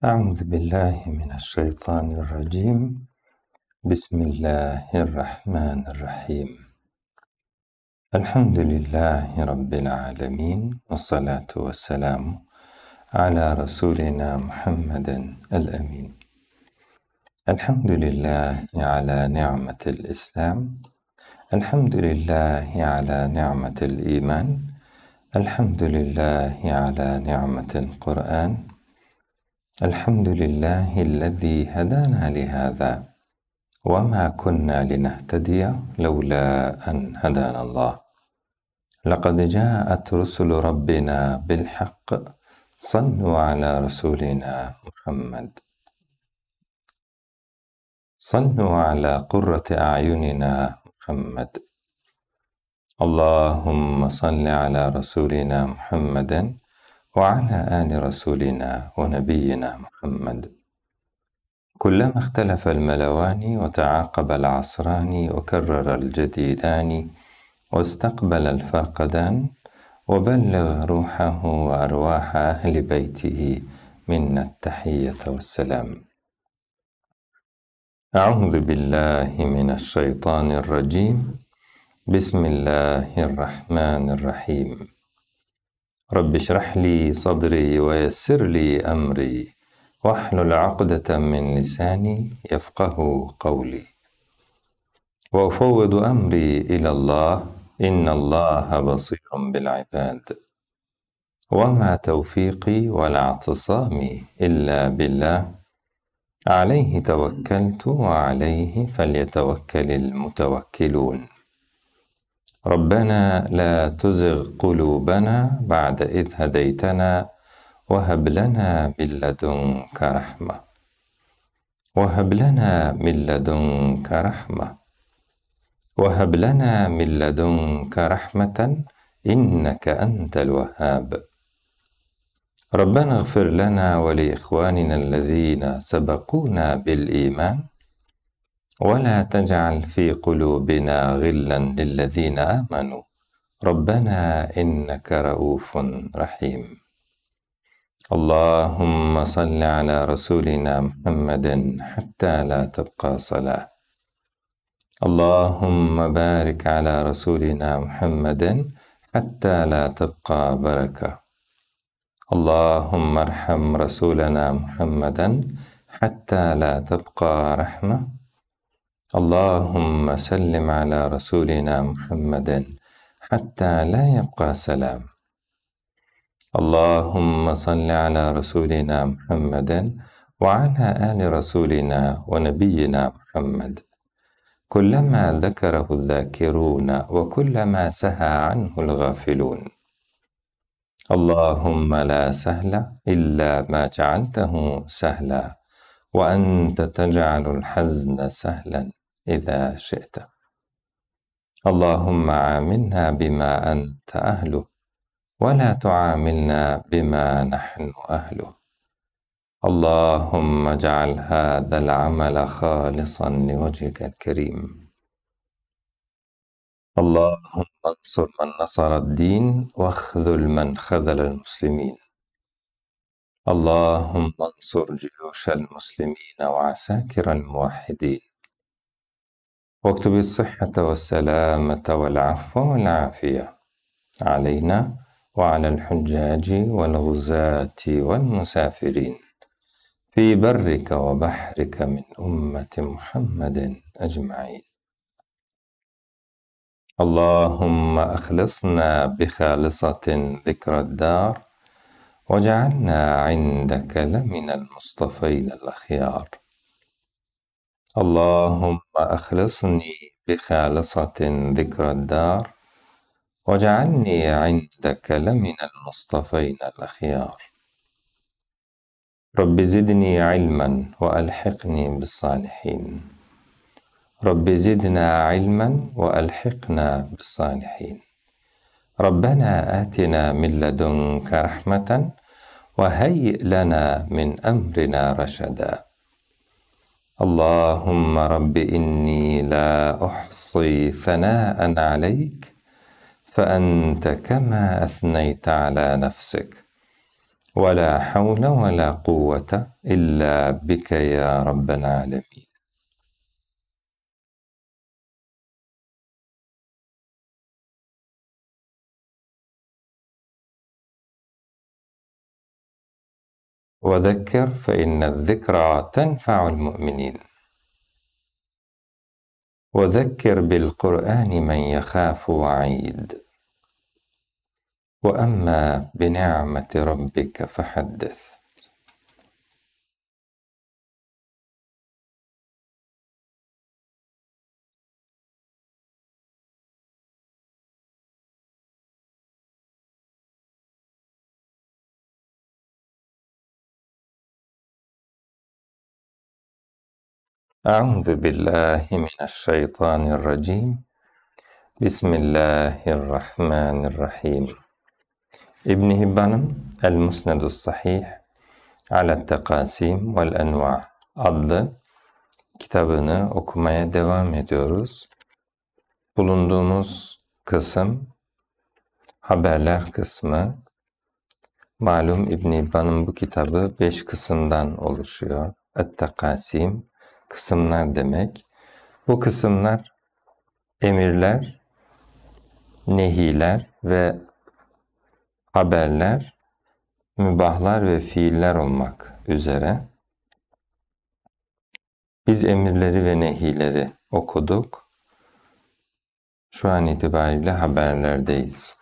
أعوذ بالله من الشيطان الرجيم بسم الله الرحمن الرحيم الحمد لله رب العالمين والصلاة والسلام على رسولنا محمد الأمين الحمد لله على نعمة الإسلام الحمد لله على نعمة الإيمان الحمد لله على نعمة القرآن الحمد لله الذي هدانا لهذا وما كنا لنهتدي لولا أن هدانا الله لقد جاءت رسل ربنا بالحق صلوا على رسولنا محمد صلوا على قرة أعيننا محمد اللهم صل على رسولنا محمد وعلى آل رسولنا ونبينا محمد كلما اختلف الملوان وتعاقب العصران وكرر الجديدان واستقبل الفرقدان وبلغ روحه وأرواح أهل بيته منا التحية والسلام أعوذ بالله من الشيطان الرجيم بسم الله الرحمن الرحيم رب اشرح لي صدري ويسر لي أمري واحلل عقدة من لساني يفقه قولي وأفوض أمري إلى الله إن الله بصير بالعباد وما توفيقي ولا اعتصامي إلا بالله عليه توكلت وعليه فليتوكل المتوكلون ربنا لا تزغ قلوبنا بعد إذ هديتنا وهب لنا من لدنك رحمة وهب لنا من لدنك رحمة وهب لنا من لدنك رحمة إنك أنت الوهاب ربنا اغفر لنا ولإخواننا الذين سبقونا بالإيمان ولا تجعل في قلوبنا غلا للذين امنوا ربنا انك رؤوف رحيم اللهم صل على رسولنا محمد حتى لا تبقى صلاه اللهم بارك على رسولنا محمد حتى لا تبقى بركه اللهم ارحم رسولنا محمدا حتى لا تبقى رحمه اللهم سلم على رسولنا محمد حتى لا يبقى سلام اللهم صل على رسولنا محمد وعلى آل رسولنا ونبينا محمد كلما ذكره الذاكرون وكلما سهى عنه الغافلون اللهم لا سهل إلا ما جعلته سهلا وأنت تجعل الحزن سهلا إذا شئت اللهم عاملنا بما أنت أهله ولا تعاملنا بما نحن أهله اللهم اجعل هذا العمل خالصا لوجهك الكريم اللهم انصر من نصر الدين واخذل من خذل المسلمين اللهم انصر جيوش المسلمين وعساكر الموحدين واكتب الصحة والسلامة والعفو والعافية علينا وعلى الحجاج والغزاة والمسافرين في برك وبحرك من أمة محمد أجمعين اللهم أخلصنا بخالصة ذكر الدار واجعلنا عندك لمن المصطفين الأخيار اللهم أخلصني بخالصة ذكر الدار واجعلني عندك لمن المصطفين الأخيار رب زدني علما وألحقني بالصالحين رب زدنا علما وألحقنا بالصالحين ربنا آتنا من لدنك رحمة وهيئ لنا من أمرنا رشدا اللهم رب إني لا أحصي ثناء عليك فأنت كما أثنيت على نفسك ولا حول ولا قوة إلا بك يا رب العالمين وذكر فإن الذكرى تنفع المؤمنين وذكر بالقرآن من يخاف وعيد وأما بنعمة ربك فحدث أعوذ بالله من الشيطان الرجيم بسم الله الرحمن الرحيم ابن هبان المسند الصحيح على التقاسيم والأنواع adlı kitabını okumaya devam ediyoruz. Bulunduğumuz kısım haberler kısmı. Malum İbn Hibban'ın bu kitabı beş kısımdan oluşuyor. Et-Takasim kısımlar demek. Bu kısımlar emirler, nehiler ve haberler, mübahlar ve fiiller olmak üzere. Biz emirleri ve nehileri okuduk. Şu an itibariyle haberlerdeyiz.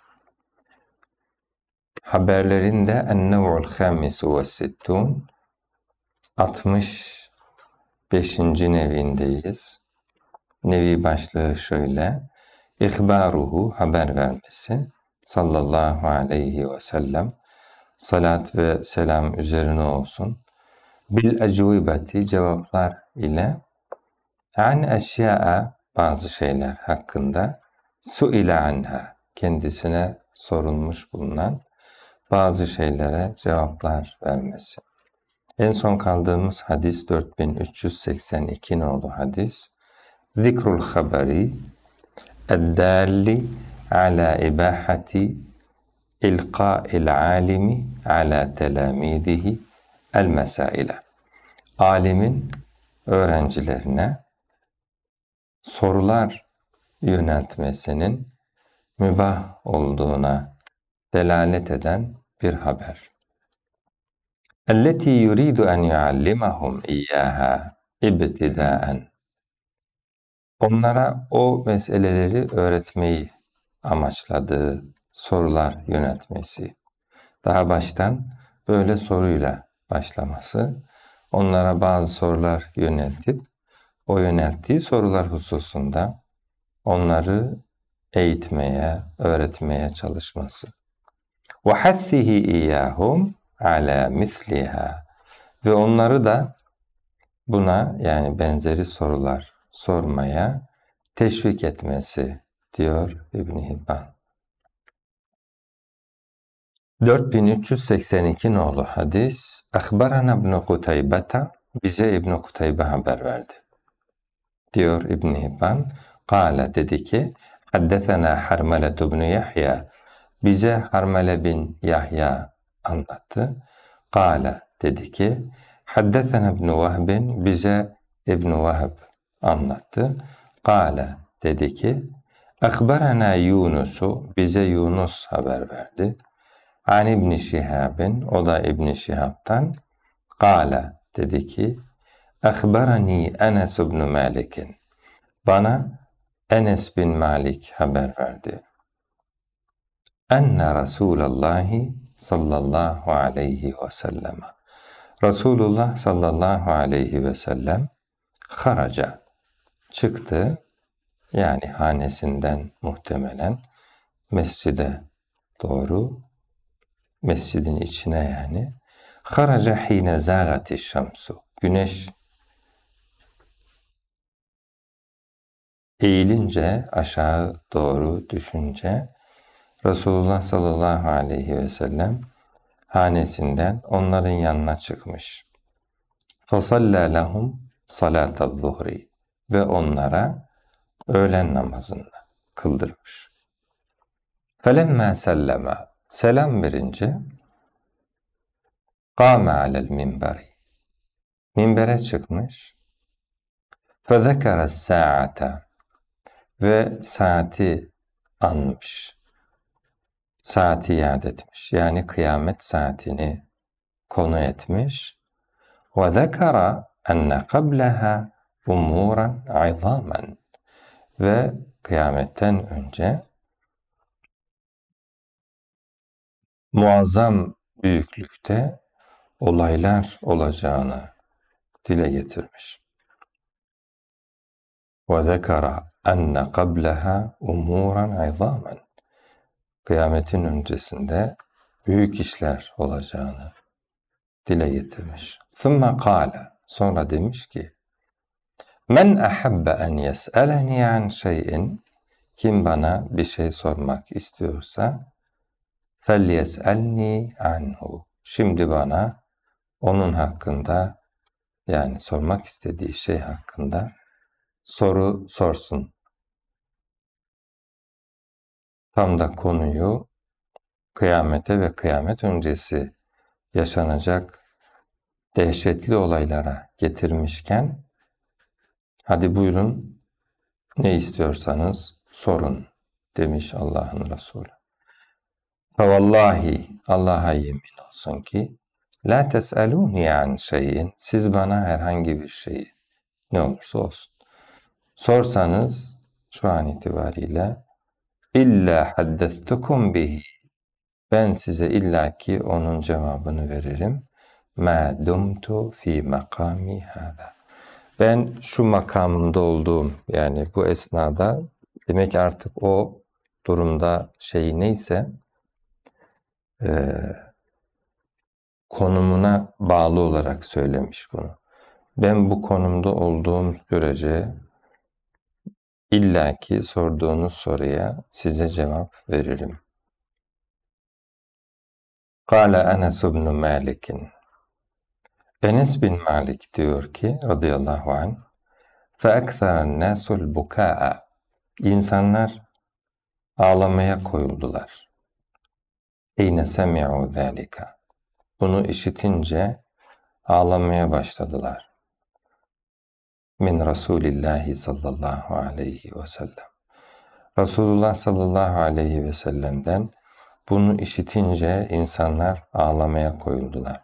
Haberlerin de en-nev'ul hamisu ve sittun 60 beşinci nevindeyiz. Nevi başlığı şöyle. İhbaruhu haber vermesi sallallahu aleyhi ve sellem salat ve selam üzerine olsun. Bil ecvibeti cevaplar ile an eşya'a bazı şeyler hakkında su ile anha kendisine sorulmuş bulunan bazı şeylere cevaplar vermesi. En son kaldığımız hadis 4382 oldu hadis. Zikrul haberi eddalli ala ibahati ilqa'il alimi ala telamidihi el mesaile. Alimin öğrencilerine sorular yöneltmesinin mübah olduğuna delalet eden bir haber. التي يريد أن يعلمهم إياها ابتداءً Onlara o meseleleri öğretmeyi amaçladığı sorular yönetmesi, Daha baştan böyle soruyla başlaması, onlara bazı sorular yöneltip o yönelttiği sorular hususunda onları eğitmeye, öğretmeye çalışması. وَحَثِّهِ اِيَّاهُمْ ala misliha ve onları da buna yani benzeri sorular sormaya teşvik etmesi diyor İbn Hibban. 4382 nolu hadis Akbarana İbn Kutaybata bize İbn Kutaybe haber verdi. Diyor İbn Hibban Kale dedi ki Haddethena Harmele ibn Yahya bize Harmele bin Yahya anlattı. Kale dedi ki Haddesena İbn Vahbin bize İbn Vahb anlattı. Kale dedi ki Ekberena Yunus'u bize Yunus haber verdi. An İbn Şihab'in o da İbn Şihab'tan Kale dedi ki Ekbereni Enes İbn Malik'in bana Enes bin Malik haber verdi. Enne Rasulallahi sallallahu aleyhi ve selleme. Resulullah sallallahu aleyhi ve sellem haraca çıktı. Yani hanesinden muhtemelen mescide doğru mescidin içine yani haraca hine zagati şamsu güneş eğilince aşağı doğru düşünce Resulullah sallallahu aleyhi ve sellem hanesinden onların yanına çıkmış. فَصَلَّى لَهُمْ صَلَاتَ الظُّهْرِ Ve onlara öğlen namazını kıldırmış. فَلَمَّا سَلَّمَا Selam verince قَامَ عَلَى الْمِنْبَرِ Minbere çıkmış. فَذَكَرَ السَّاعَةَ Ve saati anmış saati yad etmiş. Yani kıyamet saatini konu etmiş. Ve zekara enne qablaha umuran izamen. Ve kıyametten önce muazzam büyüklükte olaylar olacağını dile getirmiş. وَذَكَرَ أَنَّ قَبْلَهَا اُمُورًا عِظَامًا kıyametin öncesinde büyük işler olacağını dile getirmiş. ثُمَّ قَالَ Sonra demiş ki Men ahabbe en yes'eleni an şeyin kim bana bir şey sormak istiyorsa felyes'elni anhu. Şimdi bana onun hakkında yani sormak istediği şey hakkında soru sorsun tam da konuyu kıyamete ve kıyamet öncesi yaşanacak dehşetli olaylara getirmişken hadi buyurun ne istiyorsanız sorun demiş Allah'ın Resulü. Vallahi Allah'a yemin olsun ki la tes'eluni an şeyin siz bana herhangi bir şeyi ne olursa olsun sorsanız şu an itibariyle İlla haddestukum bihi. Ben size illaki onun cevabını veririm. Ma dumtu fi makami hada. Ben şu makamımda olduğum yani bu esnada demek artık o durumda şey neyse e, konumuna bağlı olarak söylemiş bunu. Ben bu konumda olduğum sürece İlla ki sorduğunuz soruya size cevap veririm. Kale Enes ibn Malik'in Enes bin Malik diyor ki radıyallahu anh فَاَكْثَرَ النَّاسُ الْبُكَاءَ İnsanlar ağlamaya koyuldular. اِينَ سَمِعُوا ذَٰلِكَ Bunu işitince ağlamaya başladılar min Rasulillahi sallallahu aleyhi ve sellem. Resulullah sallallahu aleyhi ve sellem'den bunu işitince insanlar ağlamaya koyuldular.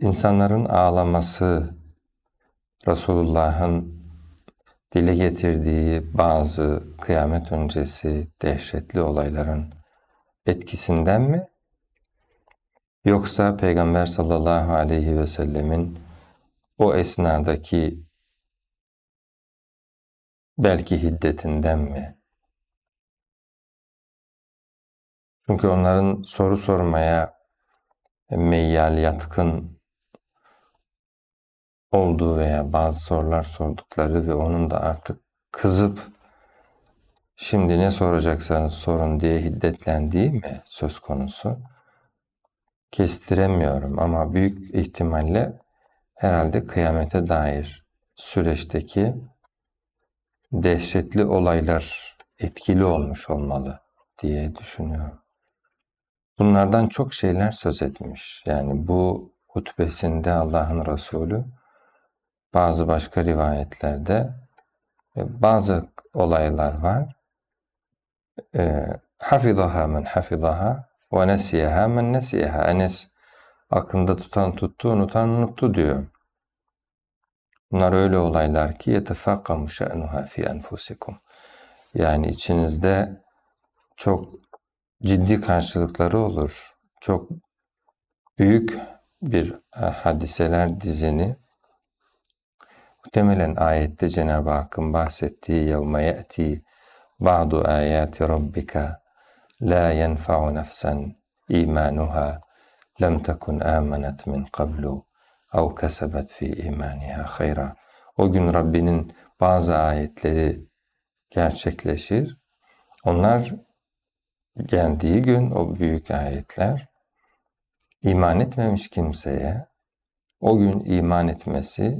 İnsanların ağlaması Resulullah'ın dile getirdiği bazı kıyamet öncesi dehşetli olayların etkisinden mi? Yoksa Peygamber sallallahu aleyhi ve sellemin o esnadaki Belki hiddetinden mi? Çünkü onların soru sormaya e, meyyal yatkın olduğu veya bazı sorular sordukları ve onun da artık kızıp şimdi ne soracaksanız sorun diye hiddetlendiği mi söz konusu? Kestiremiyorum ama büyük ihtimalle herhalde kıyamete dair süreçteki dehşetli olaylar etkili olmuş olmalı diye düşünüyorum. Bunlardan çok şeyler söz etmiş. Yani bu hutbesinde Allah'ın Resulü bazı başka rivayetlerde e, bazı olaylar var. E, hafizaha men hafizaha ve nesiyeha men nesiyeha. Enes aklında tutan tuttu, unutan unuttu diyor. Bunlar öyle olaylar ki yetefakkamu şe'nuha fi enfusikum. Yani içinizde çok ciddi karşılıkları olur. Çok büyük bir e, hadiseler dizini muhtemelen ayette Cenab-ı Hakk'ın bahsettiği yevme ye'ti ba'du ayati rabbika la yenfa'u nefsen imanuha lem tekun amenet min qablu اَوْ كَسَبَتْ fi اِيمَانِهَا خَيْرًا O gün Rabbinin bazı ayetleri gerçekleşir. Onlar geldiği gün o büyük ayetler iman etmemiş kimseye o gün iman etmesi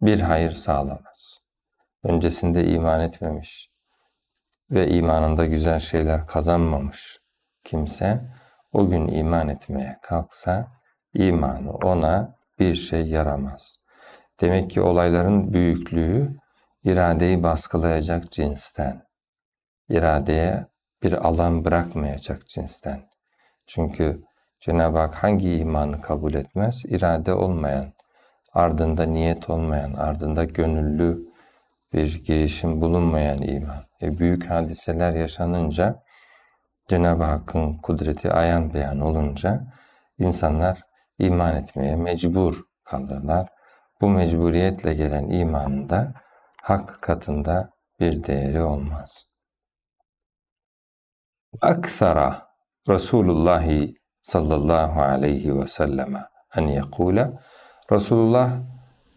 bir hayır sağlamaz. Öncesinde iman etmemiş ve imanında güzel şeyler kazanmamış kimse o gün iman etmeye kalksa imanı ona bir şey yaramaz. Demek ki olayların büyüklüğü iradeyi baskılayacak cinsten. İradeye bir alan bırakmayacak cinsten. Çünkü Cenab-ı Hak hangi imanı kabul etmez? İrade olmayan, ardında niyet olmayan, ardında gönüllü bir girişim bulunmayan iman. E büyük hadiseler yaşanınca, Cenab-ı Hakk'ın kudreti ayan beyan olunca insanlar iman etmeye mecbur kalırlar. Bu mecburiyetle gelen imanında hak katında bir değeri olmaz. Akthara Resulullah sallallahu aleyhi ve selleme en yekule Resulullah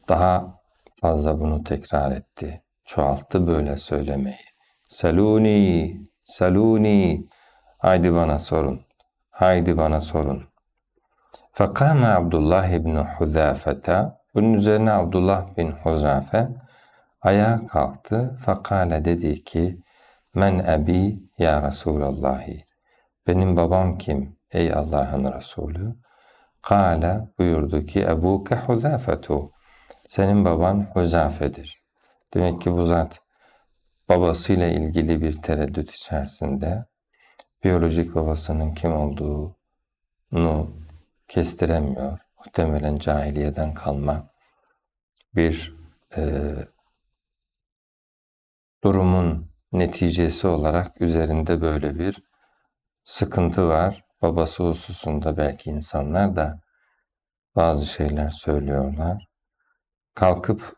daha fazla bunu tekrar etti. Çoğalttı böyle söylemeyi. Seluni, seluni, haydi bana sorun, haydi bana sorun. Fakame Abdullah ibn Huzafete bunun üzerine Abdullah bin Huzafe ayağa kalktı. Fakale dedi ki Men ebi ya Resulallahi benim babam kim ey Allah'ın Resulü? Kale buyurdu ki Ebuke Huzafetu senin baban Huzafe'dir. Demek ki bu zat babasıyla ilgili bir tereddüt içerisinde biyolojik babasının kim olduğunu kestiremiyor. Muhtemelen cahiliyeden kalma bir e, durumun neticesi olarak üzerinde böyle bir sıkıntı var. Babası hususunda belki insanlar da bazı şeyler söylüyorlar. Kalkıp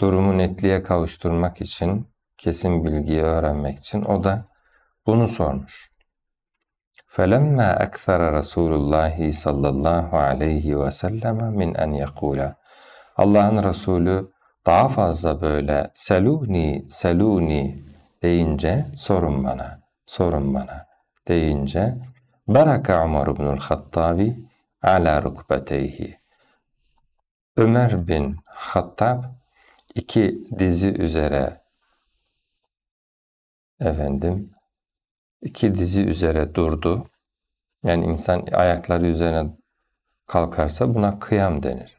durumu netliğe kavuşturmak için, kesin bilgiyi öğrenmek için o da bunu sormuş. فلما أكثر رسول الله sallallahu aleyhi ve sellem min en yakula Allah'ın Resulü daha fazla böyle seluni seluni deyince sorun bana sorun bana deyince Baraka Umar ibnül Hattabi ala rukbeteyhi Ömer bin Hattab iki dizi üzere efendim iki dizi üzere durdu. Yani insan ayakları üzerine kalkarsa buna kıyam denir.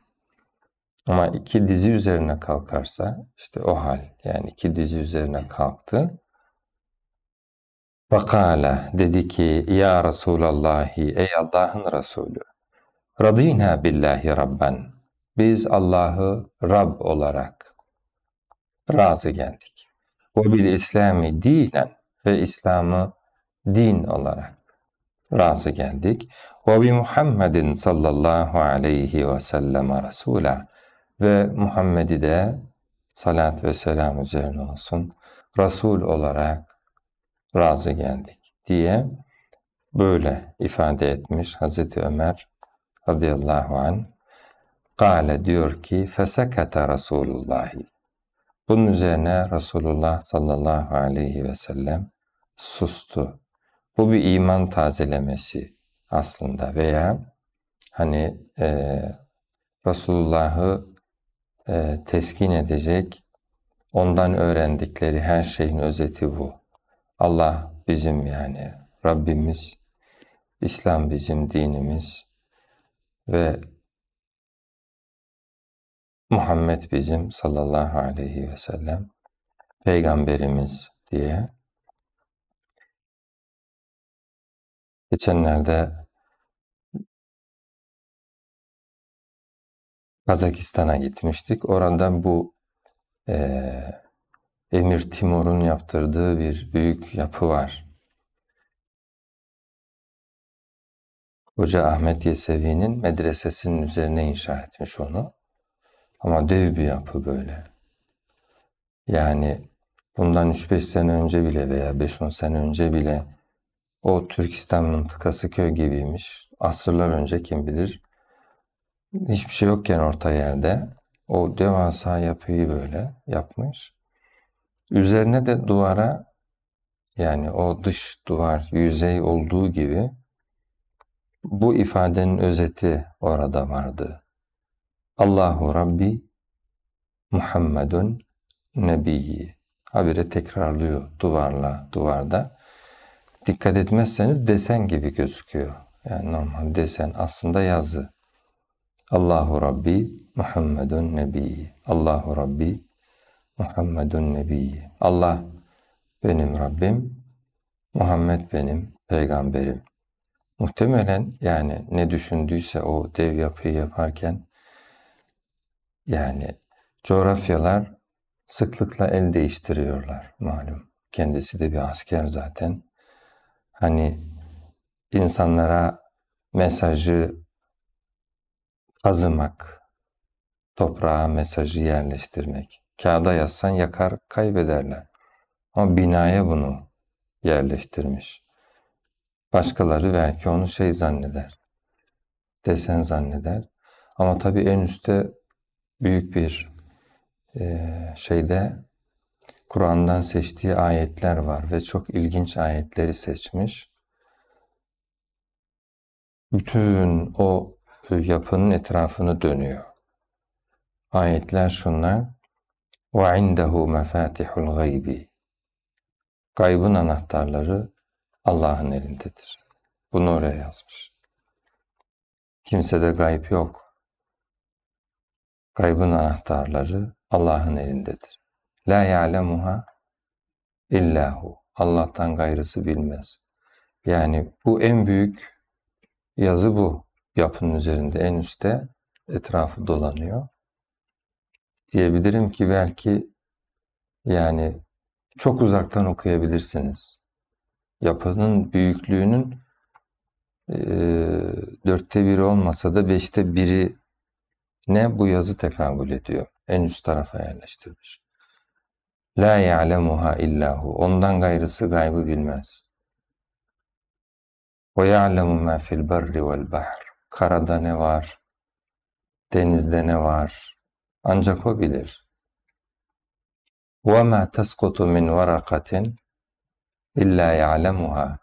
Ama iki dizi üzerine kalkarsa işte o hal yani iki dizi üzerine kalktı. Vakala dedi ki ya Resulallah ey Allah'ın Resulü radıyna billahi rabben biz Allah'ı Rab olarak razı geldik. Ve bil İslami dinen ve İslam'ı din olarak razı geldik. Ve bi Muhammedin sallallahu aleyhi ve selleme Resul'a ve Muhammed'i de salat ve selam üzerine olsun Resul olarak razı geldik diye böyle ifade etmiş Hazreti Ömer radıyallahu an Kale diyor ki fesekete Resulullah. Bunun üzerine Resulullah sallallahu aleyhi ve sellem sustu bu bir iman tazelemesi aslında veya hani e, Resulullah'ı e, teskin edecek, ondan öğrendikleri her şeyin özeti bu. Allah bizim yani Rabbimiz, İslam bizim dinimiz ve Muhammed bizim sallallahu aleyhi ve sellem peygamberimiz diye Geçenlerde Kazakistan'a gitmiştik. Oradan bu e, Emir Timur'un yaptırdığı bir büyük yapı var. Hoca Ahmet Yesevi'nin medresesinin üzerine inşa etmiş onu. Ama dev bir yapı böyle. Yani bundan 3-5 sene önce bile veya 5-10 sene önce bile o Türkistan mıntıkası köy gibiymiş. Asırlar önce kim bilir. Hiçbir şey yokken orta yerde o devasa yapıyı böyle yapmış. Üzerine de duvara yani o dış duvar yüzey olduğu gibi bu ifadenin özeti orada vardı. Allahu Rabbi Muhammedun Nebiyyi. Habire tekrarlıyor duvarla duvarda dikkat etmezseniz desen gibi gözüküyor. Yani normal desen aslında yazı. Allahu Rabbi Muhammedun Nebi. Allahu Rabbi Muhammedun Nebi. Allah benim Rabbim, Muhammed benim peygamberim. Muhtemelen yani ne düşündüyse o dev yapıyı yaparken yani coğrafyalar sıklıkla el değiştiriyorlar malum. Kendisi de bir asker zaten hani insanlara mesajı kazımak, toprağa mesajı yerleştirmek. Kağıda yazsan yakar kaybederler. Ama binaya bunu yerleştirmiş. Başkaları belki onu şey zanneder, desen zanneder. Ama tabii en üstte büyük bir şeyde Kur'an'dan seçtiği ayetler var ve çok ilginç ayetleri seçmiş. Bütün o e, yapının etrafını dönüyor. Ayetler şunlar. وَعِنْدَهُ مَفَاتِحُ الْغَيْبِ Gaybın anahtarları Allah'ın elindedir. Bunu oraya yazmış. Kimsede gayb yok. Gaybın anahtarları Allah'ın elindedir. La ya'lemuha illahu. Allah'tan gayrısı bilmez. Yani bu en büyük yazı bu. Yapının üzerinde en üstte etrafı dolanıyor. Diyebilirim ki belki yani çok uzaktan okuyabilirsiniz. Yapının büyüklüğünün e, dörtte biri olmasa da beşte biri ne bu yazı tekabül ediyor. En üst tarafa yerleştirmiş. La ya'lemuha illahu. Ondan gayrısı gaybı bilmez. Ve ya'lemu ma fil berri vel bahr. Karada ne var? Denizde ne var? Ancak o bilir. Ve ma tasqutu min varakatin illa ya'lemuha.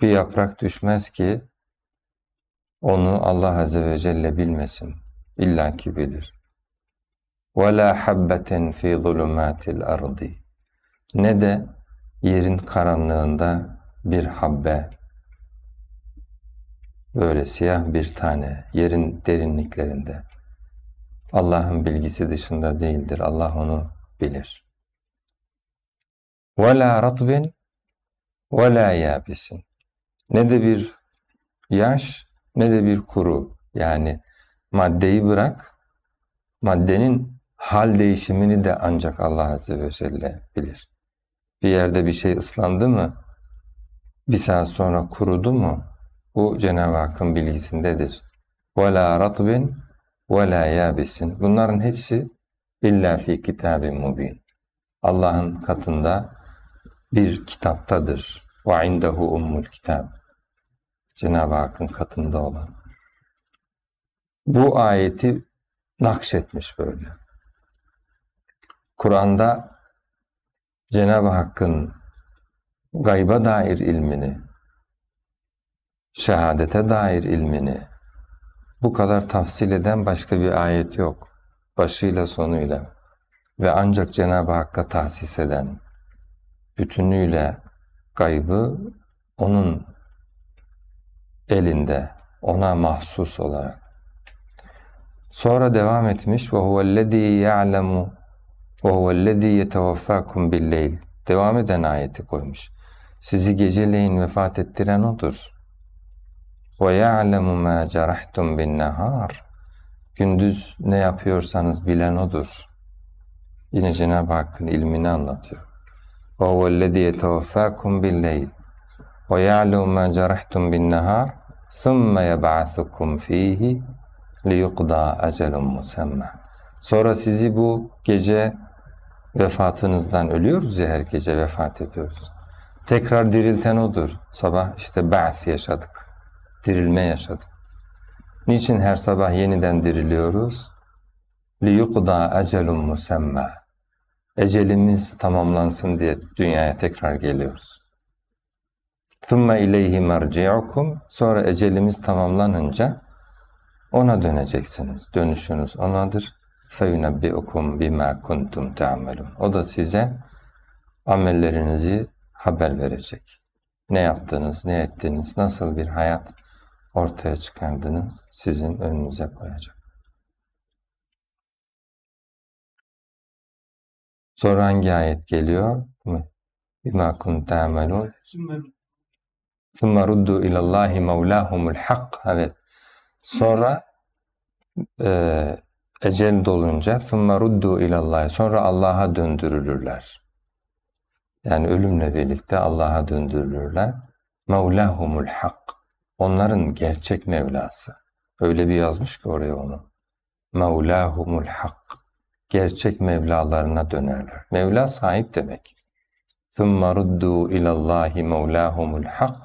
Bir yaprak düşmez ki onu Allah Azze ve Celle bilmesin. İlla ki bilir ve la habbetin fi zulumatil ardi ne de yerin karanlığında bir habbe böyle siyah bir tane yerin derinliklerinde Allah'ın bilgisi dışında değildir. Allah onu bilir. وَلَا رَطْبٍ وَلَا يَابِسٍ Ne de bir yaş ne de bir kuru. Yani maddeyi bırak, maddenin hal değişimini de ancak Allah Azze ve Celle bilir. Bir yerde bir şey ıslandı mı, bir saat sonra kurudu mu, bu Cenab-ı Hakk'ın bilgisindedir. وَلَا رَطْبٍ وَلَا يَابِسٍ Bunların hepsi illa fi kitabin mubin. Allah'ın katında bir kitaptadır. وَعِنْدَهُ ummul kitab. Cenab-ı Hakk'ın katında olan. Bu ayeti nakşetmiş böyle. Kur'an'da Cenab-ı Hakk'ın gayba dair ilmini, şehadete dair ilmini bu kadar tafsil eden başka bir ayet yok. Başıyla sonuyla ve ancak Cenab-ı Hakk'a tahsis eden, bütünüyle gaybı O'nun elinde, O'na mahsus olarak. Sonra devam etmiş, وَهُوَ الَّذ۪ي يَعْلَمُ وَهُوَ الَّذ۪ي يَتَوَفَّاكُمْ بِالْلَيْلِ Devam eden ayeti koymuş. Sizi geceleyin vefat ettiren O'dur. وَيَعْلَمُ مَا جَرَحْتُمْ بِالنَّهَارِ Gündüz ne yapıyorsanız bilen O'dur. Yine Cenab-ı Hakk'ın ilmini anlatıyor. وَهُوَ الَّذ۪ي يَتَوَفَّاكُمْ بِالْلَيْلِ وَيَعْلَمُ مَا جَرَحْتُمْ بِالنَّهَارِ ثُمَّ يَبْعَثُكُمْ ف۪يهِ لِيُقْضَى أَجَلٌ مُسَمَّى Sonra sizi bu gece vefatınızdan ölüyoruz ya her gece vefat ediyoruz. Tekrar dirilten odur. Sabah işte ba'th yaşadık. Dirilme yaşadık. Niçin her sabah yeniden diriliyoruz? لِيُقْضَى اَجَلٌ مُسَمَّى Ecelimiz tamamlansın diye dünyaya tekrar geliyoruz. ثُمَّ اِلَيْهِ مَرْجِعُكُمْ Sonra ecelimiz tamamlanınca ona döneceksiniz. Dönüşünüz onadır. فَيُنَبِّئُكُمْ بِمَا كُنْتُمْ تَعْمَلُونَ O da size amellerinizi haber verecek. Ne yaptınız, ne ettiniz, nasıl bir hayat ortaya çıkardınız sizin önünüze koyacak. Sonra hangi ayet geliyor? بِمَا كُنْتَ عَمَلُونَ ثُمَّ رُدُّوا اِلَى اللّٰهِ مَوْلَاهُمُ الْحَقِّ Evet. Sonra e, ecel dolunca ثُمَّ رُدُّوا اِلَى Sonra Allah'a döndürülürler. Yani ölümle birlikte Allah'a döndürülürler. مَوْلَهُمُ hak. Onların gerçek Mevlası. Öyle bir yazmış ki oraya onu. مَوْلَهُمُ hak. Gerçek Mevlalarına dönerler. Mevla sahip demek. ثُمَّ رُدُّوا اِلَى اللّٰهِ مَوْلَاهُمُ الْحَقِّ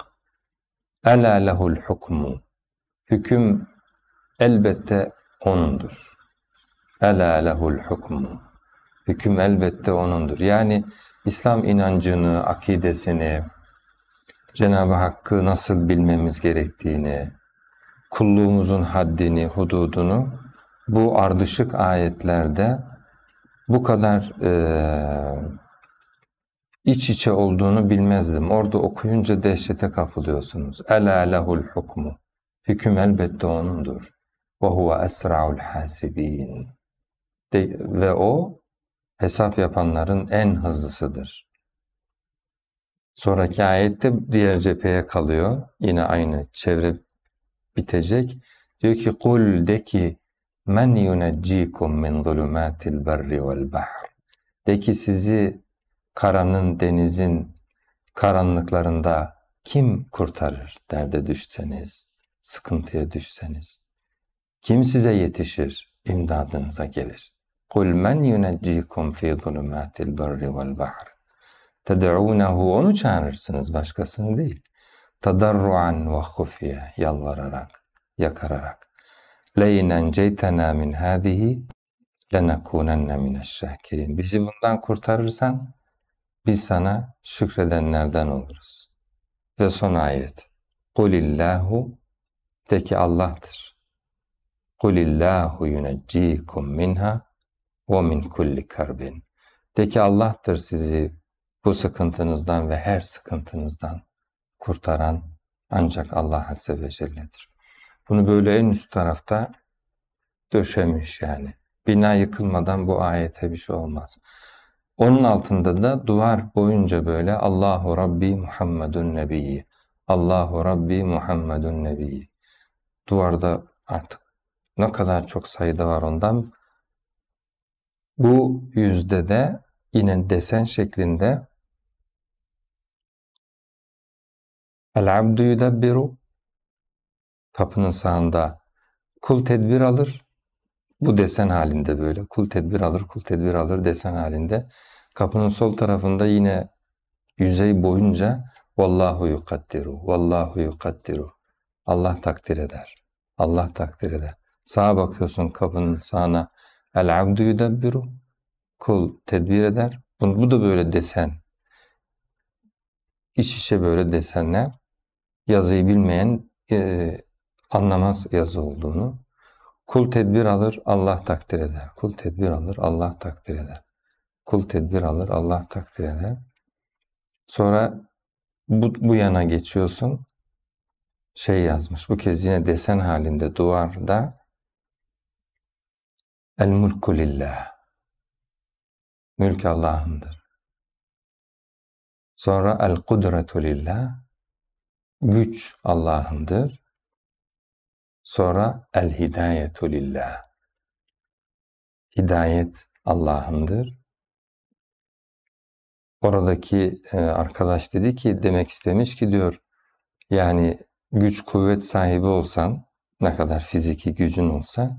أَلَا لَهُ الْحُكْمُ Hüküm elbette O'nundur. Ela lehul hukm. Hüküm elbette O'nundur. Yani İslam inancını, akidesini, Cenab-ı Hakk'ı nasıl bilmemiz gerektiğini, kulluğumuzun haddini, hududunu bu ardışık ayetlerde bu kadar e, iç içe olduğunu bilmezdim. Orada okuyunca dehşete kapılıyorsunuz. Ela lehul hukmu. Hüküm elbette O'nundur. Ve huve esra'ul hasibin ve o hesap yapanların en hızlısıdır. Sonraki ayette diğer cepheye kalıyor. Yine aynı çevre bitecek. Diyor ki kul de ki men yuneccikum min zulumatil berri vel bahr. De ki sizi karanın denizin karanlıklarında kim kurtarır derde düşseniz, sıkıntıya düşseniz? Kim size yetişir, imdadınıza gelir? قل من yuneccikum fi zulumatil berri vel bahr ted'unehu onu çağırırsınız başkasını değil tadarruan ve hufiye yalvararak yakararak leynen ceytena min hadihi lenekunenne mineşşakirin bizi bundan kurtarırsan biz sana şükredenlerden oluruz ve son ayet kulillahu de ki Allah'tır kulillahu yuneccikum minha ve min kulli karbin. De ki Allah'tır sizi bu sıkıntınızdan ve her sıkıntınızdan kurtaran ancak Allah Azze ve Celle'dir. Bunu böyle en üst tarafta döşemiş yani. Bina yıkılmadan bu ayete bir şey olmaz. Onun altında da duvar boyunca böyle Allahu Rabbi Muhammedun Nebiyyi. Allahu Rabbi Muhammedun Nebiyyi. Duvarda artık ne kadar çok sayıda var ondan bu yüzde de yine desen şeklinde El abdu yudebbiru kapının sağında kul tedbir alır. Bu desen halinde böyle. Kul tedbir alır, kul tedbir alır desen halinde. Kapının sol tarafında yine yüzey boyunca Vallahu yukaddiru, Vallahu yukaddiru. Allah takdir eder. Allah takdir eder. Sağa bakıyorsun kapının sağına El abdu yudabbiru. Kul tedbir eder. Bu, bu da böyle desen. İç içe böyle desenler. Yazıyı bilmeyen e, anlamaz yazı olduğunu. Kul tedbir alır, Allah takdir eder. Kul tedbir alır, Allah takdir eder. Kul tedbir alır, Allah takdir eder. Sonra bu, bu yana geçiyorsun. Şey yazmış, bu kez yine desen halinde duvarda El mulku lillah. Mülk Allah'ındır. Sonra el kudretu lillah. Güç Allah'ındır. Sonra el hidayetu lillah. Hidayet Allah'ındır. Oradaki e, arkadaş dedi ki demek istemiş ki diyor yani güç kuvvet sahibi olsan ne kadar fiziki gücün olsa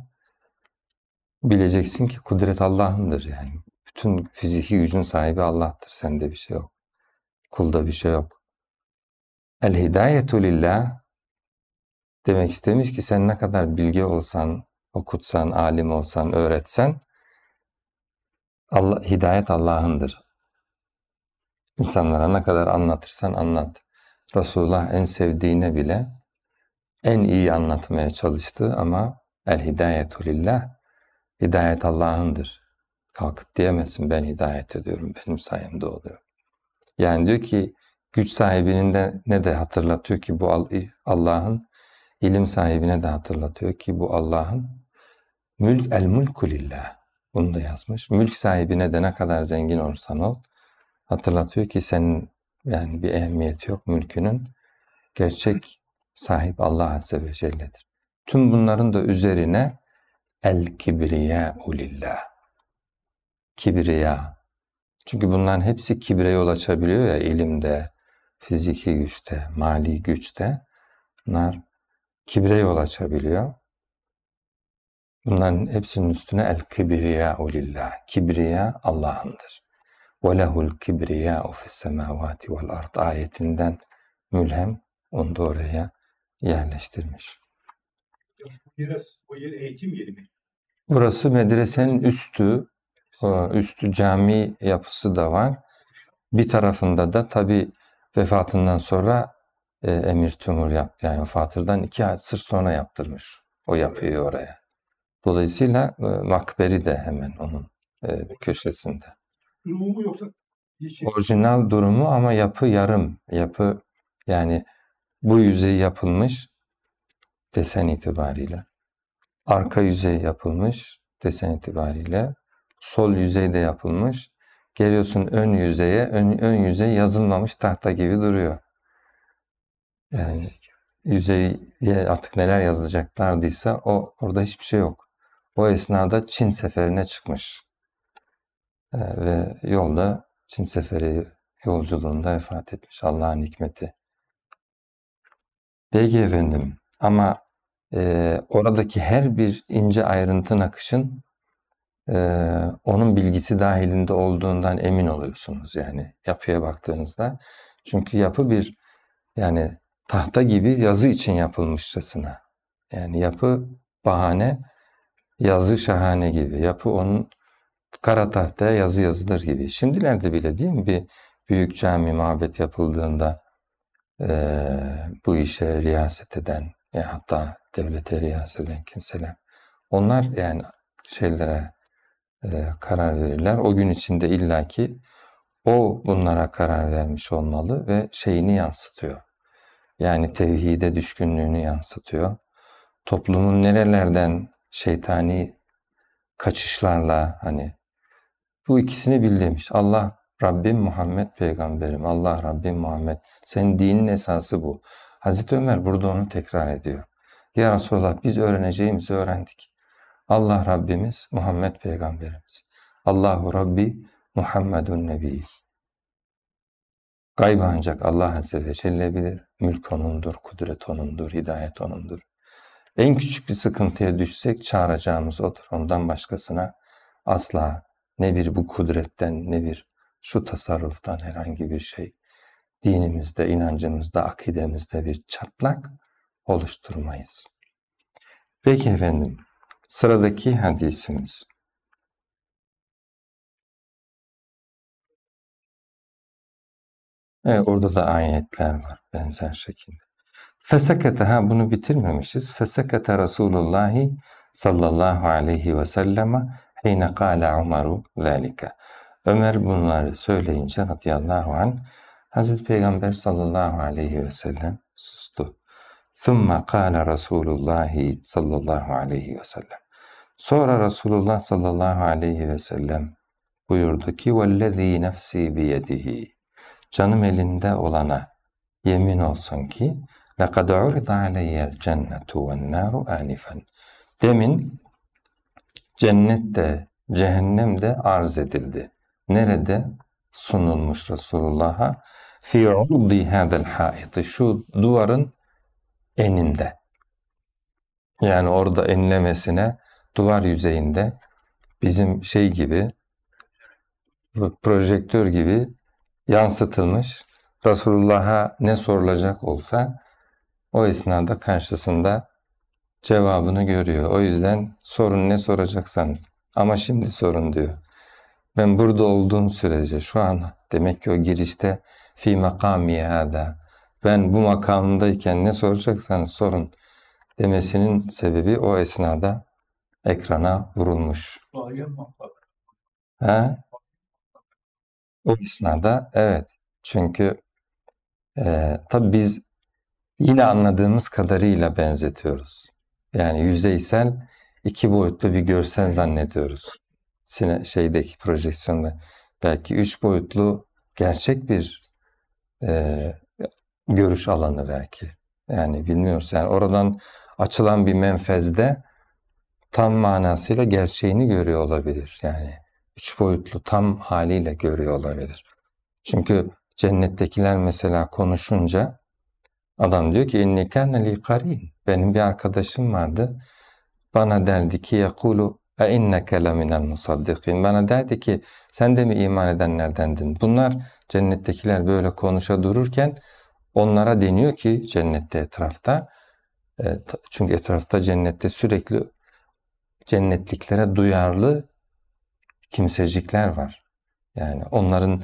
bileceksin ki kudret Allah'ındır yani. Bütün fiziki gücün sahibi Allah'tır. Sende bir şey yok. Kulda bir şey yok. El hidayetu lillah demek istemiş ki sen ne kadar bilgi olsan, okutsan, alim olsan, öğretsen Allah, hidayet Allah'ındır. İnsanlara ne kadar anlatırsan anlat. Resulullah en sevdiğine bile en iyi anlatmaya çalıştı ama el hidayetu lillah Hidayet Allah'ındır. Kalkıp diyemezsin ben hidayet ediyorum, benim sayemde oluyor. Yani diyor ki güç sahibinin de ne de hatırlatıyor ki bu Allah'ın, ilim sahibine de hatırlatıyor ki bu Allah'ın mülk el mulku lillah. Bunu da yazmış. Mülk sahibine de ne kadar zengin olursan ol hatırlatıyor ki senin yani bir ehemmiyeti yok mülkünün. Gerçek sahip Allah Azze ve Celle'dir. Tüm bunların da üzerine El kibriya ulillah. Kibriya. Çünkü bunların hepsi kibre yol açabiliyor ya ilimde, fiziki güçte, mali güçte. Bunlar kibre yol açabiliyor. Bunların hepsinin üstüne el kibriya ulillah. Kibriya Allah'ındır. Ve lehul kibriya fis semavati vel ard ayetinden mülhem onu da oraya yerleştirmiş. Biraz o yer eğitim yeri mi? Burası medresenin üstü, üstü cami yapısı da var. Bir tarafında da tabi vefatından sonra e, Emir Tümur yaptı. Yani vefatından iki ay sır sonra yaptırmış o yapıyı oraya. Dolayısıyla e, makberi de hemen onun e, köşesinde. Durumu mu yoksa yeşil? Orijinal durumu ama yapı yarım. Yapı yani bu yüzey yapılmış desen itibariyle. Arka yüzey yapılmış desen itibariyle. Sol yüzeyde yapılmış. Geliyorsun ön yüzeye. Ön, ön yüzey yazılmamış tahta gibi duruyor. Yani yüzeye artık neler yazılacaklardıysa o orada hiçbir şey yok. O esnada Çin seferine çıkmış. Ee, ve yolda Çin seferi yolculuğunda vefat etmiş Allah'ın hikmeti. Peki efendim ama e, oradaki her bir ince ayrıntı nakışın e, onun bilgisi dahilinde olduğundan emin oluyorsunuz yani yapıya baktığınızda. Çünkü yapı bir yani tahta gibi yazı için yapılmışçasına. Yani yapı bahane, yazı şahane gibi. Yapı onun kara tahtaya yazı yazılır gibi. Şimdilerde bile değil mi bir büyük cami mabet yapıldığında e, bu işe riyaset eden, yani e, hatta devlete riyas eden kimseler. Onlar yani şeylere e, karar verirler. O gün içinde illaki o bunlara karar vermiş olmalı ve şeyini yansıtıyor. Yani tevhide düşkünlüğünü yansıtıyor. Toplumun nerelerden şeytani kaçışlarla hani bu ikisini bil demiş. Allah Rabbim Muhammed peygamberim, Allah Rabbim Muhammed. Senin dinin esası bu. Hazreti Ömer burada onu tekrar ediyor. Ya Resulallah biz öğreneceğimizi öğrendik. Allah Rabbimiz Muhammed Peygamberimiz. Allahu Rabbi Muhammedun Nebi. Gaybı ancak Allah Azze ve Celle bilir. Mülk O'nundur, kudret O'nundur, hidayet O'nundur. En küçük bir sıkıntıya düşsek çağıracağımız O'dur. Ondan başkasına asla ne bir bu kudretten ne bir şu tasarruftan herhangi bir şey dinimizde, inancımızda, akidemizde bir çatlak oluşturmayız. Peki efendim, sıradaki hadisimiz. Evet, orada da ayetler var benzer şekilde. Fesekete, ha bunu bitirmemişiz. Fesekete Resulullahi sallallahu aleyhi ve selleme hine kâle Umaru zâlike. Ömer bunları söyleyince radıyallahu anh Hazreti Peygamber sallallahu aleyhi ve sellem sustu. ثُمَّ قَالَ Rasulullahi sallallahu aleyhi ve sellem. Sonra Resulullah sallallahu aleyhi ve sellem buyurdu ki وَالَّذ۪ي nefsi بِيَدِهِ Canım elinde olana yemin olsun ki لَقَدْ عُرِضَ عَلَيَّ الْجَنَّةُ وَالنَّارُ آنِفًا Demin cennet de cehennem de arz edildi. Nerede? Sunulmuş Resulullah'a fi urdi hadal haiti şu duvarın eninde. Yani orada enlemesine duvar yüzeyinde bizim şey gibi projektör gibi yansıtılmış. Resulullah'a ne sorulacak olsa o esnada karşısında cevabını görüyor. O yüzden sorun ne soracaksanız ama şimdi sorun diyor. Ben burada olduğum sürece şu an demek ki o girişte fi makami hada. Ben bu makamımdayken ne soracaksan sorun demesinin sebebi o esnada ekrana vurulmuş. Ha? O esnada evet. Çünkü e, tabi biz yine anladığımız kadarıyla benzetiyoruz. Yani yüzeysel iki boyutlu bir görsel zannediyoruz. Sine, şeydeki projeksiyonda belki üç boyutlu gerçek bir e, görüş alanı belki. Yani bilmiyoruz. Yani oradan açılan bir menfezde tam manasıyla gerçeğini görüyor olabilir. Yani üç boyutlu tam haliyle görüyor olabilir. Çünkü cennettekiler mesela konuşunca adam diyor ki inni kana li Benim bir arkadaşım vardı. Bana derdi ki yakulu e inneke leminel musaddikin. Bana derdi ki sen de mi iman edenlerdendin? Bunlar cennettekiler böyle konuşa dururken onlara deniyor ki cennette etrafta e, çünkü etrafta cennette sürekli cennetliklere duyarlı kimsecikler var. Yani onların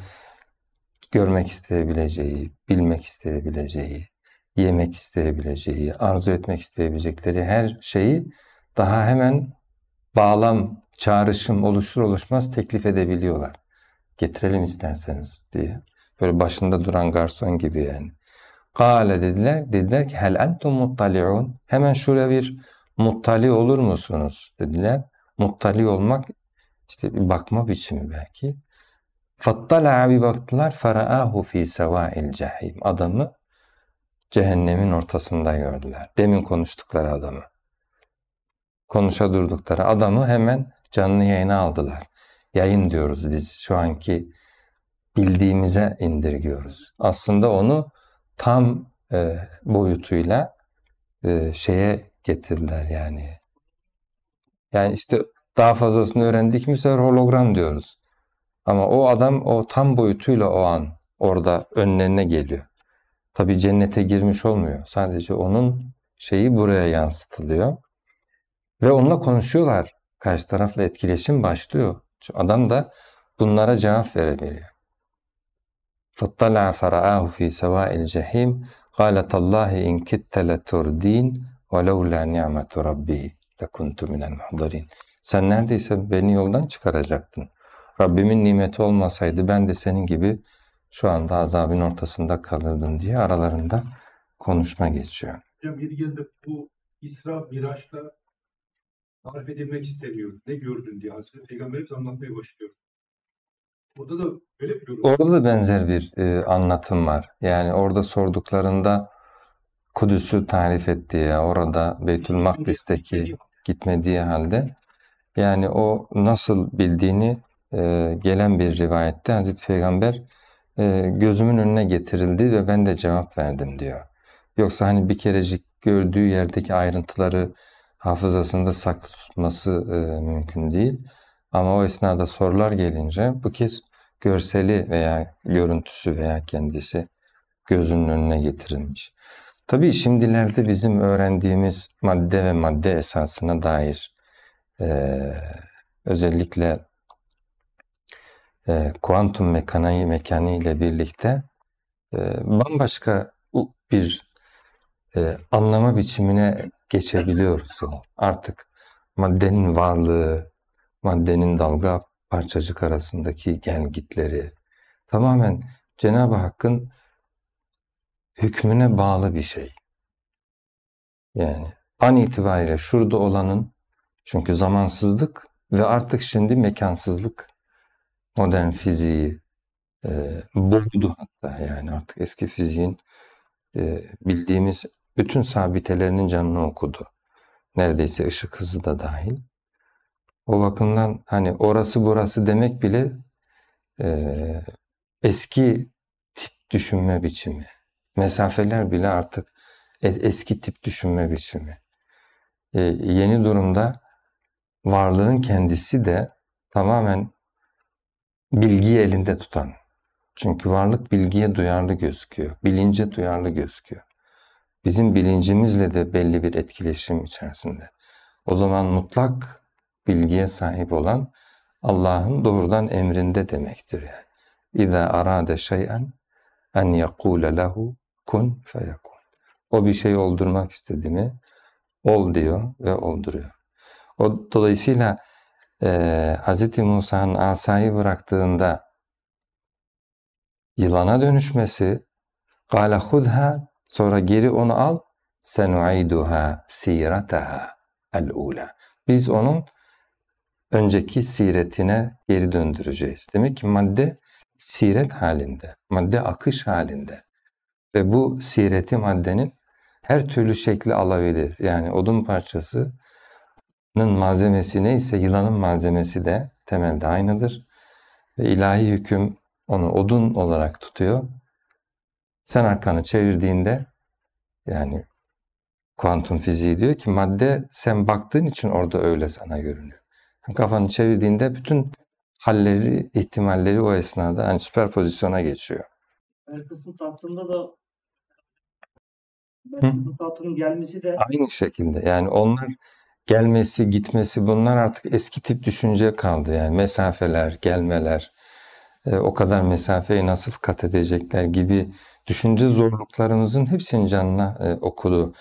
görmek isteyebileceği, bilmek isteyebileceği, yemek isteyebileceği, arzu etmek isteyebilecekleri her şeyi daha hemen bağlam, çağrışım oluşur oluşmaz teklif edebiliyorlar. Getirelim isterseniz diye. Böyle başında duran garson gibi yani. Kale dediler, dediler ki hel entum muttaliun. Hemen şöyle bir muttali olur musunuz dediler. Muttali olmak işte bir bakma biçimi belki. Fattala abi baktılar faraahu fi sevail cehim. Adamı cehennemin ortasında gördüler. Demin konuştukları adamı konuşa durdukları adamı hemen canlı yayına aldılar. Yayın diyoruz biz şu anki bildiğimize indirgiyoruz. Aslında onu tam e, boyutuyla e, şeye getirdiler yani. Yani işte daha fazlasını öğrendik mi sefer hologram diyoruz. Ama o adam o tam boyutuyla o an orada önlerine geliyor. Tabi cennete girmiş olmuyor. Sadece onun şeyi buraya yansıtılıyor. Ve onunla konuşuyorlar. Karşı tarafla etkileşim başlıyor. Adam da bunlara cevap verebiliyor. فَطَّلَعَ فَرَآهُ ف۪ي سَوَاءِ الْجَح۪يمِ قَالَتَ اللّٰهِ اِنْ كِتَّ لَتُرْد۪ينَ وَلَوْلَا نِعْمَةُ رَبِّي لَكُنْتُ مِنَ الْمُحْضَر۪ينَ Sen neredeyse beni yoldan çıkaracaktın. Rabbimin nimeti olmasaydı ben de senin gibi şu anda azabın ortasında kalırdım diye aralarında konuşma geçiyor. Hocam bir geldi bu İsra Miraç'ta tarif edilmek istemiyor. Ne gördün diye Hazreti Peygamberimiz anlatmaya başlıyor. Orada da böyle bir durum. Orada da benzer bir e, anlatım var. Yani orada sorduklarında Kudüs'ü tarif etti ya orada Beytül Makdis'teki gitmediği halde yani o nasıl bildiğini e, gelen bir rivayette Hazreti Peygamber e, gözümün önüne getirildi ve ben de cevap verdim diyor. Yoksa hani bir kerecik gördüğü yerdeki ayrıntıları hafızasında saklı e, mümkün değil. Ama o esnada sorular gelince bu kez görseli veya görüntüsü veya kendisi gözünün önüne getirilmiş. Tabii şimdilerde bizim öğrendiğimiz madde ve madde esasına dair e, özellikle e, kuantum mekaniği mekanı ile birlikte e, bambaşka bir e, anlama biçimine geçebiliyoruz. Artık maddenin varlığı, maddenin dalga parçacık arasındaki gel gitleri tamamen Cenab-ı Hakk'ın hükmüne bağlı bir şey. Yani an itibariyle şurada olanın çünkü zamansızlık ve artık şimdi mekansızlık modern fiziği e, boğdu hatta yani artık eski fiziğin e, bildiğimiz bütün sabitelerinin canını okudu. Neredeyse ışık hızı da dahil. O bakımdan hani orası burası demek bile e, eski tip düşünme biçimi. Mesafeler bile artık eski tip düşünme biçimi. E, yeni durumda varlığın kendisi de tamamen bilgiyi elinde tutan. Çünkü varlık bilgiye duyarlı gözüküyor, bilince duyarlı gözüküyor bizim bilincimizle de belli bir etkileşim içerisinde. O zaman mutlak bilgiye sahip olan Allah'ın doğrudan emrinde demektir yani. İza arade şey'en en yekule lehu kun feyekun. O bir şey oldurmak istedi mi? Ol diyor ve olduruyor. O dolayısıyla e, Hz. Musa'nın asayı bıraktığında yılana dönüşmesi قَالَ خُذْهَا Sonra geri onu al. Senu'iduha sirataha el-ula. Biz onun önceki siretine geri döndüreceğiz. Demek ki madde siret halinde, madde akış halinde. Ve bu sireti maddenin her türlü şekli alabilir. Yani odun parçasının malzemesi neyse yılanın malzemesi de temelde aynıdır. Ve ilahi hüküm onu odun olarak tutuyor. Sen arkanı çevirdiğinde yani kuantum fiziği diyor ki madde sen baktığın için orada öyle sana görünüyor. Kafanı çevirdiğinde bütün halleri, ihtimalleri o esnada hani süper pozisyona geçiyor. Her kısım tatlında da her kısım tatlının gelmesi de aynı şekilde. Yani onlar gelmesi, gitmesi bunlar artık eski tip düşünce kaldı. Yani mesafeler, gelmeler, e, o kadar mesafeyi nasıl kat edecekler gibi düşünce zorluklarımızın hepsini canına e, okudu.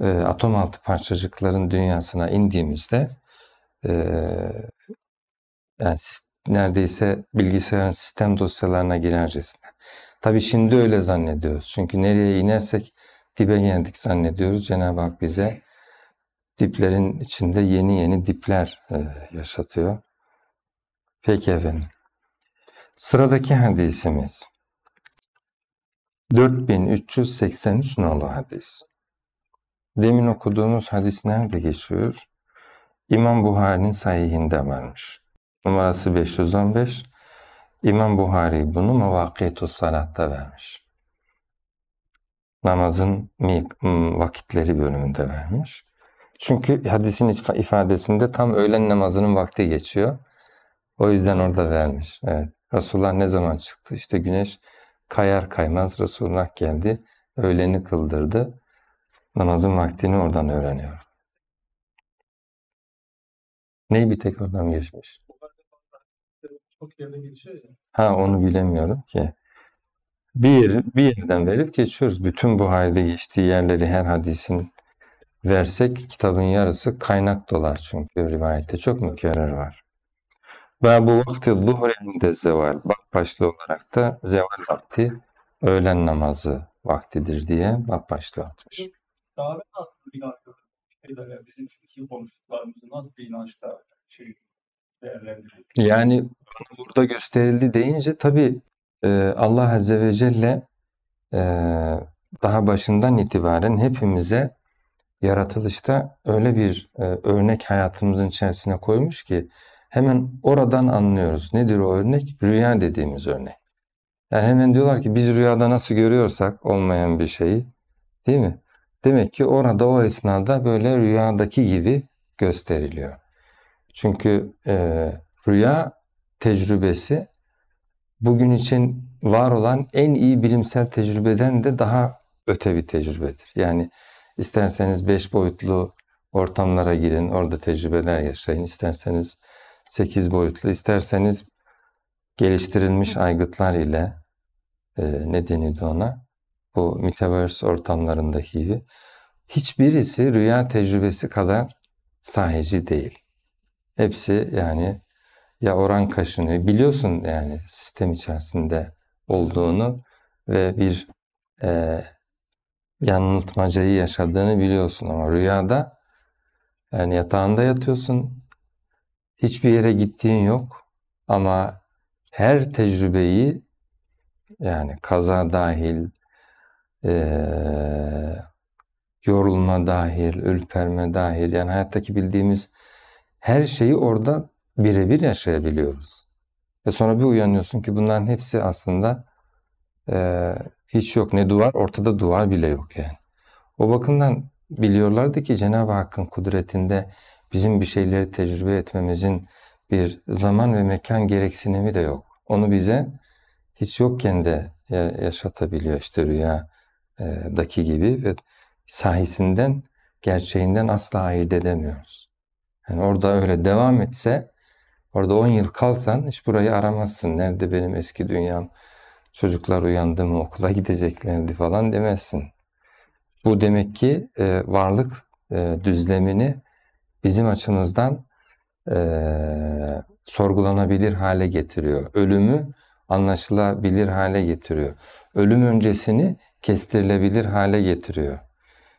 E, atom altı parçacıkların dünyasına indiğimizde e, yani neredeyse bilgisayarın sistem dosyalarına girercesine. Tabi şimdi öyle zannediyoruz. Çünkü nereye inersek dibe geldik zannediyoruz. Cenab-ı Hak bize diplerin içinde yeni yeni dipler e, yaşatıyor. Peki efendim. Sıradaki hadisimiz. 4383 nolu hadis. Demin okuduğumuz hadis nerede geçiyor? İmam Buhari'nin sahihinde varmış. Numarası 515. İmam Buhari bunu Mevakiyetü Salat'ta vermiş. Namazın vakitleri bölümünde vermiş. Çünkü hadisin ifadesinde tam öğlen namazının vakti geçiyor. O yüzden orada vermiş. Evet. Resulullah ne zaman çıktı? İşte güneş Kayar kaymaz Resulullah geldi, öğleni kıldırdı. Namazın vaktini oradan öğreniyor. Neyi bir tek oradan geçmiş? Ha onu bilemiyorum ki. Bir, bir yerden verip geçiyoruz. Bütün bu Buhari'de geçtiği yerleri her hadisin versek kitabın yarısı kaynak dolar çünkü rivayette çok mükerrer var. Ve bu vakti zuhrinde zeval. Bak başlığı olarak da zeval vakti öğlen namazı vaktidir diye bab başlığı atmış. Davet aslında bir arkadaşlar bizim fikir konuştuklarımızı nasıl bir inançla şey Yani burada gösterildi deyince tabi e, Allah Azze ve Celle e, daha başından itibaren hepimize yaratılışta öyle bir e, örnek hayatımızın içerisine koymuş ki Hemen oradan anlıyoruz. Nedir o örnek? Rüya dediğimiz örnek. Yani hemen diyorlar ki biz rüyada nasıl görüyorsak olmayan bir şeyi değil mi? Demek ki orada o esnada böyle rüyadaki gibi gösteriliyor. Çünkü e, rüya tecrübesi bugün için var olan en iyi bilimsel tecrübeden de daha öte bir tecrübedir. Yani isterseniz beş boyutlu ortamlara girin, orada tecrübeler yaşayın. İsterseniz 8 boyutlu. İsterseniz geliştirilmiş aygıtlar ile e, ne deniyordu ona? Bu metaverse ortamlarındaki gibi hiçbirisi rüya tecrübesi kadar sahici değil. Hepsi yani ya oran kaşınıyor. Biliyorsun yani sistem içerisinde olduğunu ve bir e, yanıltmacayı yaşadığını biliyorsun ama rüyada yani yatağında yatıyorsun Hiçbir yere gittiğin yok ama her tecrübeyi yani kaza dahil, e, yorulma dahil, ürperme dahil yani hayattaki bildiğimiz her şeyi orada birebir yaşayabiliyoruz. Ve sonra bir uyanıyorsun ki bunların hepsi aslında e, hiç yok. Ne duvar, ortada duvar bile yok yani. O bakımdan biliyorlardı ki Cenab-ı Hakk'ın kudretinde bizim bir şeyleri tecrübe etmemizin bir zaman ve mekan gereksinimi de yok. Onu bize hiç yokken de yaşatabiliyor işte rüyadaki gibi ve sahisinden, gerçeğinden asla ayırt edemiyoruz. Yani orada öyle devam etse, orada 10 yıl kalsan hiç burayı aramazsın. Nerede benim eski dünyam, çocuklar uyandı mı, okula gideceklerdi falan demezsin. Bu demek ki e, varlık e, düzlemini bizim açımızdan e, sorgulanabilir hale getiriyor. Ölümü anlaşılabilir hale getiriyor. Ölüm öncesini kestirilebilir hale getiriyor.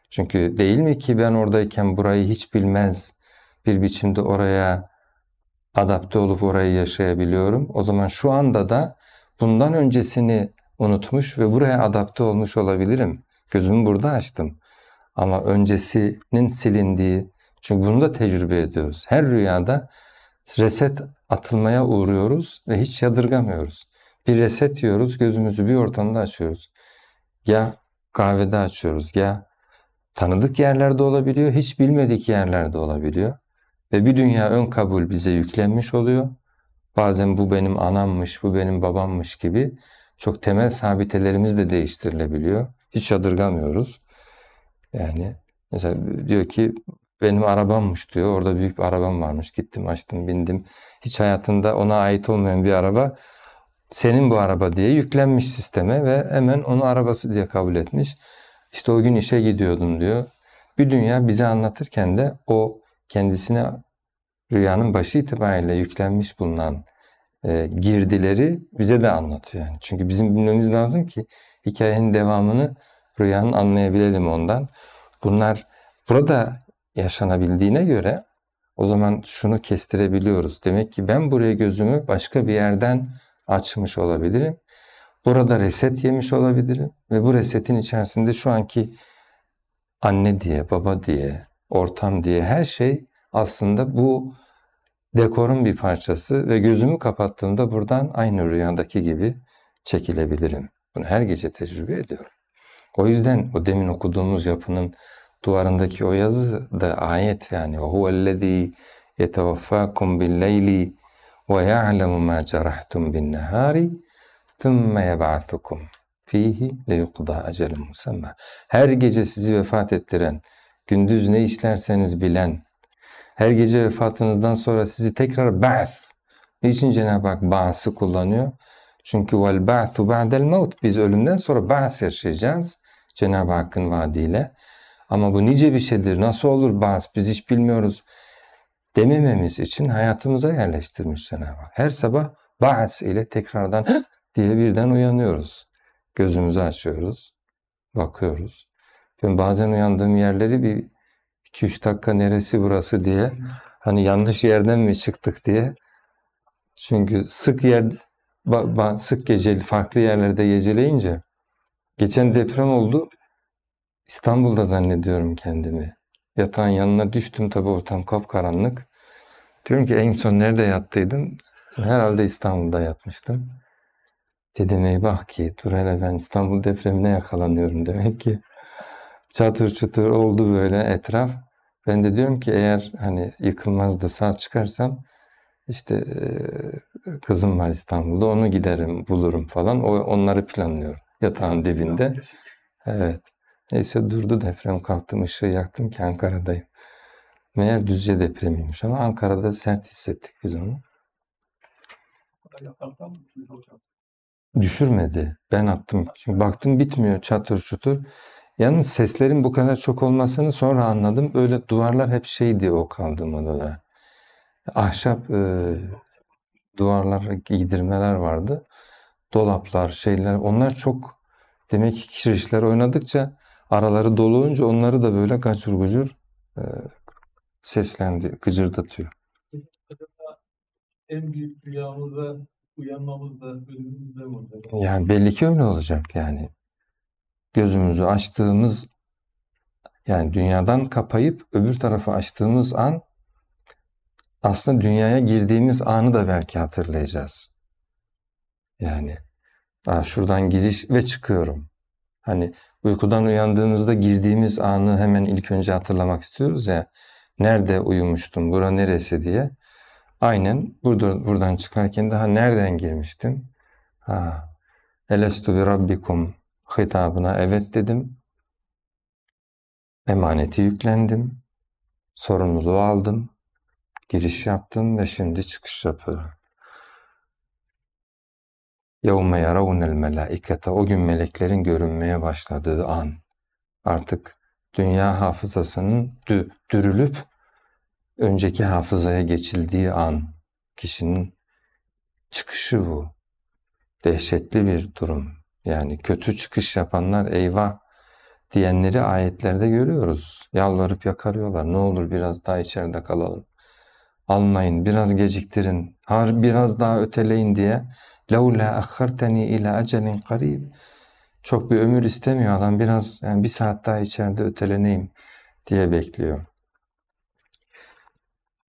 Çünkü değil mi ki ben oradayken burayı hiç bilmez bir biçimde oraya adapte olup orayı yaşayabiliyorum. O zaman şu anda da bundan öncesini unutmuş ve buraya adapte olmuş olabilirim. Gözümü burada açtım. Ama öncesinin silindiği, çünkü bunu da tecrübe ediyoruz. Her rüyada reset atılmaya uğruyoruz ve hiç yadırgamıyoruz. Bir reset yiyoruz, gözümüzü bir ortamda açıyoruz. Ya kahvede açıyoruz ya tanıdık yerlerde olabiliyor, hiç bilmedik yerlerde olabiliyor. Ve bir dünya ön kabul bize yüklenmiş oluyor. Bazen bu benim anammış, bu benim babammış gibi çok temel sabitelerimiz de değiştirilebiliyor. Hiç yadırgamıyoruz. Yani mesela diyor ki benim arabammış diyor. Orada büyük bir arabam varmış. Gittim açtım bindim. Hiç hayatında ona ait olmayan bir araba senin bu araba diye yüklenmiş sisteme ve hemen onu arabası diye kabul etmiş. İşte o gün işe gidiyordum diyor. Bir dünya bize anlatırken de o kendisine rüyanın başı itibariyle yüklenmiş bulunan e, girdileri bize de anlatıyor. Yani. Çünkü bizim bilmemiz lazım ki hikayenin devamını rüyanın anlayabilelim ondan. Bunlar burada yaşanabildiğine göre o zaman şunu kestirebiliyoruz. Demek ki ben buraya gözümü başka bir yerden açmış olabilirim. Burada reset yemiş olabilirim ve bu resetin içerisinde şu anki anne diye, baba diye, ortam diye her şey aslında bu dekorun bir parçası ve gözümü kapattığımda buradan aynı rüyadaki gibi çekilebilirim. Bunu her gece tecrübe ediyorum. O yüzden o demin okuduğumuz yapının duvarındaki o yazı da ayet yani. o وَهُوَ الَّذ۪ي يَتَوَفَّاكُمْ بِالْلَيْلِ وَيَعْلَمُ مَا جَرَحْتُمْ بِالنَّهَارِ ثُمَّ يَبْعَثُكُمْ ف۪يهِ لَيُقْضَى اَجَلٌ مُسَمَّى Her gece sizi vefat ettiren, gündüz ne işlerseniz bilen, her gece vefatınızdan sonra sizi tekrar ba'th. Niçin Cenab-ı Hak ba'sı kullanıyor? Çünkü vel ba'thu ba'del maut. Biz ölümden sonra ba's yaşayacağız. Cenab-ı Hakk'ın vaadiyle. Ama bu nice bir şeydir. Nasıl olur bazı biz hiç bilmiyoruz demememiz için hayatımıza yerleştirmiş Cenab-ı Hak. Her sabah ba'as ile tekrardan diye birden uyanıyoruz. Gözümüzü açıyoruz, bakıyoruz. Ben bazen uyandığım yerleri bir 2-3 dakika neresi burası diye hani yanlış yerden mi çıktık diye. Çünkü sık yer sık gece farklı yerlerde geceleyince geçen deprem oldu. İstanbul'da zannediyorum kendimi. Yatağın yanına düştüm tabi ortam kapkaranlık. Diyorum ki en son nerede yattıydım? Herhalde İstanbul'da yatmıştım. Dedim eyvah ki dur hele ben İstanbul depremine yakalanıyorum demek ki. Çatır çatır oldu böyle etraf. Ben de diyorum ki eğer hani yıkılmaz da sağ çıkarsam işte kızım var İstanbul'da onu giderim bulurum falan. O, onları planlıyorum yatağın dibinde. Evet. Neyse durdu deprem kalktım ışığı yaktım ki Ankara'dayım. Meğer Düzce depremiymiş ama Ankara'da sert hissettik biz onu. Düşürmedi. Ben attım. çünkü baktım bitmiyor çatır çutur. Yalnız seslerin bu kadar çok olmasını sonra anladım. Böyle duvarlar hep şeydi o kaldığım odada. Ahşap e, duvarlar, giydirmeler vardı. Dolaplar, şeyler. Onlar çok demek ki kirişler oynadıkça araları dolu olunca onları da böyle kaçır gucur e, seslendi, gıcırdatıyor. En büyük rüyamızda uyanmamız da önümüzde olacak. Yani belli ki öyle olacak yani. Gözümüzü açtığımız yani dünyadan kapayıp öbür tarafı açtığımız an aslında dünyaya girdiğimiz anı da belki hatırlayacağız. Yani şuradan giriş ve çıkıyorum. Hani uykudan uyandığımızda girdiğimiz anı hemen ilk önce hatırlamak istiyoruz ya. Nerede uyumuştum, bura neresi diye. Aynen burada, buradan çıkarken daha nereden girmiştim? Ha, Elestu bi rabbikum hitabına evet dedim. Emaneti yüklendim. Sorumluluğu aldım. Giriş yaptım ve şimdi çıkış yapıyorum. يَوْمَ يَرَوْنَ الْمَلَائِكَةَ O gün meleklerin görünmeye başladığı an. Artık dünya hafızasının dü, dürülüp önceki hafızaya geçildiği an kişinin çıkışı bu. Dehşetli bir durum. Yani kötü çıkış yapanlar eyvah diyenleri ayetlerde görüyoruz. Yalvarıp yakarıyorlar. Ne olur biraz daha içeride kalalım. Almayın, biraz geciktirin, har biraz daha öteleyin diye لَوْلَا اَخَّرْتَنِي اِلَى اَجَلٍ قَرِيبٍ Çok bir ömür istemiyor adam. Biraz yani bir saat daha içeride öteleneyim diye bekliyor.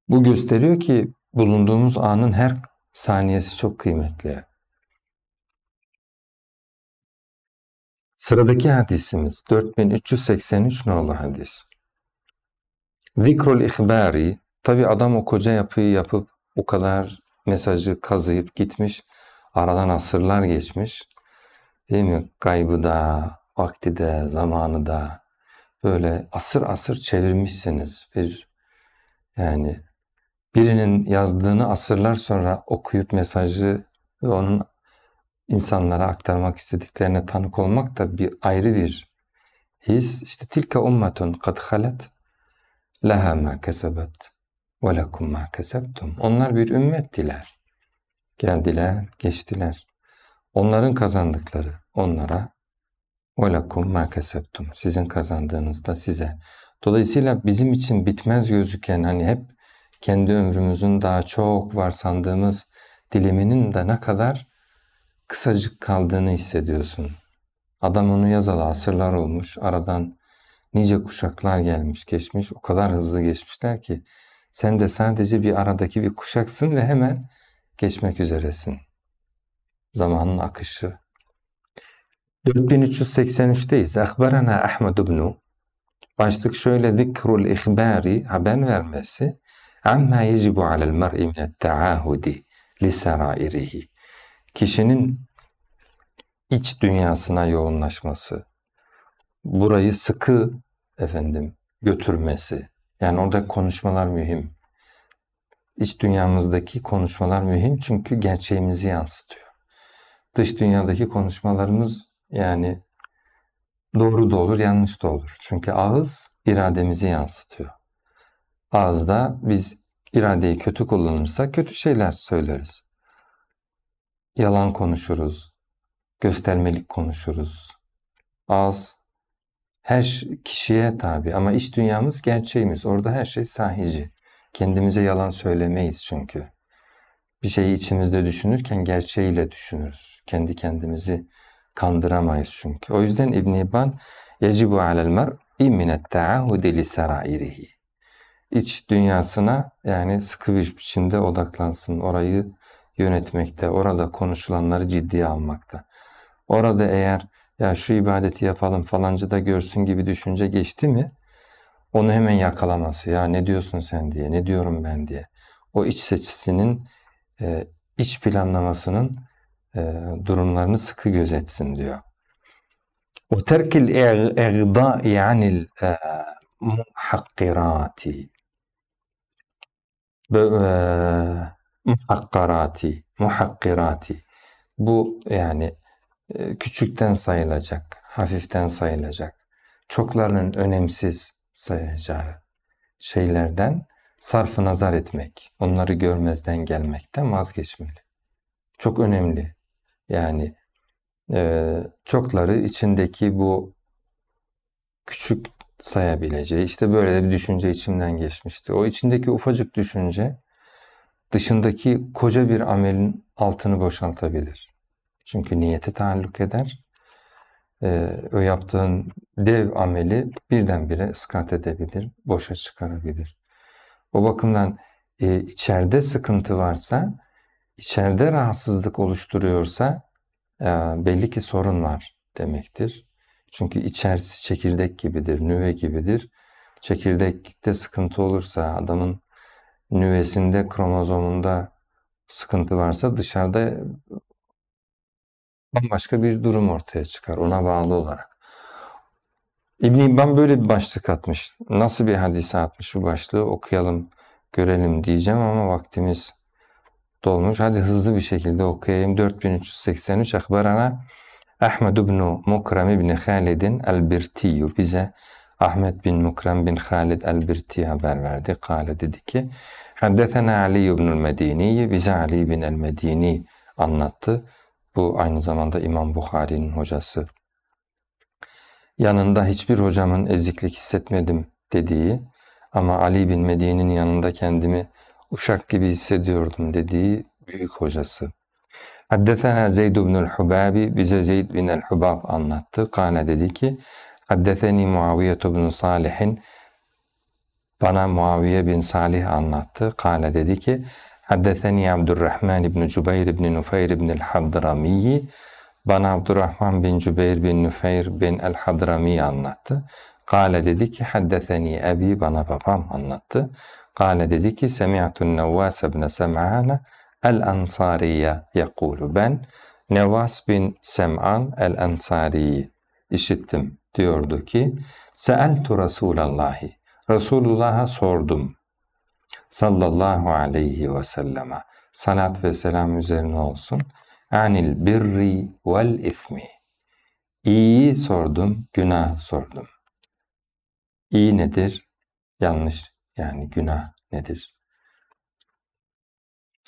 Bu gösteriyor ki bulunduğumuz anın her saniyesi çok kıymetli. Sıradaki hadisimiz 4383 nolu hadis. Zikrul ihbari, tabi adam o koca yapıyı yapıp o kadar mesajı kazıyıp gitmiş. Aradan asırlar geçmiş. Değil mi? Gaybı da, vakti de, zamanı da böyle asır asır çevirmişsiniz. Bir yani birinin yazdığını asırlar sonra okuyup mesajı ve onun insanlara aktarmak istediklerine tanık olmak da bir ayrı bir his. İşte tilka ummetun kad halet leha ma kesebet ve lekum ma kesebtum. Onlar bir ümmettiler. Geldiler, geçtiler. Onların kazandıkları onlara وَلَكُمْ مَا كَسَبْتُمْ Sizin kazandığınız da size. Dolayısıyla bizim için bitmez gözüken hani hep kendi ömrümüzün daha çok var sandığımız diliminin de ne kadar kısacık kaldığını hissediyorsun. Adam onu yazalı asırlar olmuş, aradan nice kuşaklar gelmiş geçmiş, o kadar hızlı geçmişler ki sen de sadece bir aradaki bir kuşaksın ve hemen geçmek üzeresin. Zamanın akışı. 4383'teyiz. Akbarana Ahmed ibnu. Başlık şöyle zikrul ihbari haber vermesi amma yecibu alel mer'i min taahudi li sarairihi. Kişinin iç dünyasına yoğunlaşması, burayı sıkı efendim götürmesi. Yani orada konuşmalar mühim. İç dünyamızdaki konuşmalar mühim çünkü gerçeğimizi yansıtıyor. Dış dünyadaki konuşmalarımız yani doğru da olur, yanlış da olur. Çünkü ağız irademizi yansıtıyor. Ağızda biz iradeyi kötü kullanırsak kötü şeyler söyleriz. Yalan konuşuruz, göstermelik konuşuruz. Ağız her kişiye tabi ama iç dünyamız gerçeğimiz. Orada her şey sahici. Kendimize yalan söylemeyiz çünkü. Bir şeyi içimizde düşünürken gerçeğiyle düşünürüz. Kendi kendimizi kandıramayız çünkü. O yüzden İbn İbn yecibu alel mer'i minet taahhudi li sarairihi. İç dünyasına yani sıkı bir biçimde odaklansın. Orayı yönetmekte, orada konuşulanları ciddiye almakta. Orada eğer ya şu ibadeti yapalım falancı da görsün gibi düşünce geçti mi? onu hemen yakalaması ya ne diyorsun sen diye, ne diyorum ben diye. O iç seçisinin, e, iç planlamasının e, durumlarını sıkı gözetsin diyor. O terkil الْاِغْضَاءِ er, yani e, muhakkirati, e, muhakkirati, muhakkirati. Bu yani e, küçükten sayılacak, hafiften sayılacak, çoklarının önemsiz, sayacağı şeylerden sarfı nazar etmek, onları görmezden gelmekten vazgeçmeli. Çok önemli. Yani e, çokları içindeki bu küçük sayabileceği, işte böyle de bir düşünce içimden geçmişti. O içindeki ufacık düşünce dışındaki koca bir amelin altını boşaltabilir. Çünkü niyete taalluk eder e, o yaptığın dev ameli birdenbire sıkıntı edebilir, boşa çıkarabilir. O bakımdan e, içeride sıkıntı varsa, içeride rahatsızlık oluşturuyorsa e, belli ki sorun var demektir. Çünkü içerisi çekirdek gibidir, nüve gibidir. Çekirdekte sıkıntı olursa adamın nüvesinde, kromozomunda sıkıntı varsa dışarıda bambaşka bir durum ortaya çıkar ona bağlı olarak. İbn İbban böyle bir başlık atmış. Nasıl bir hadise atmış bu başlığı okuyalım, görelim diyeceğim ama vaktimiz dolmuş. Hadi hızlı bir şekilde okuyayım. 4383 Akbarana Ahmed ibn Mukrem ibn Halid al birtiyu bize Ahmet bin Mukrem bin Khalid al birti haber verdi. Kale dedi ki Haddethena Ali ibn al medini bize Ali bin al medini anlattı. Bu aynı zamanda İmam Bukhari'nin hocası. Yanında hiçbir hocamın eziklik hissetmedim dediği ama Ali bin Medine'nin yanında kendimi uşak gibi hissediyordum dediği büyük hocası. Haddethena Zeyd el Hubabi bize Zeyd bin el Hubab anlattı. Kane dedi ki Haddetheni Muaviye bin Salih'in bana Muaviye bin Salih anlattı. Kale dedi ki Haddeseni Abdurrahman ibn Cübeyr ibn Nufeyr ibn el-Hadramiyi bana Abdurrahman bin Cübeyr bin Nufeyr bin el-Hadrami anlattı. Kale dedi ki haddeseni Abi, bana babam anlattı. Kale dedi ki semi'tun Nevvas ibn Sem'ane el-Ansariye yakulu ben Nevvas bin Sem'an el-Ansariyi işittim diyordu ki Seeltu Resulallahi Resulullah'a sordum sallallahu aleyhi ve selleme salat ve selam üzerine olsun. Anil birri vel ifmi. İyi sordum, günah sordum. İyi nedir? Yanlış yani günah nedir?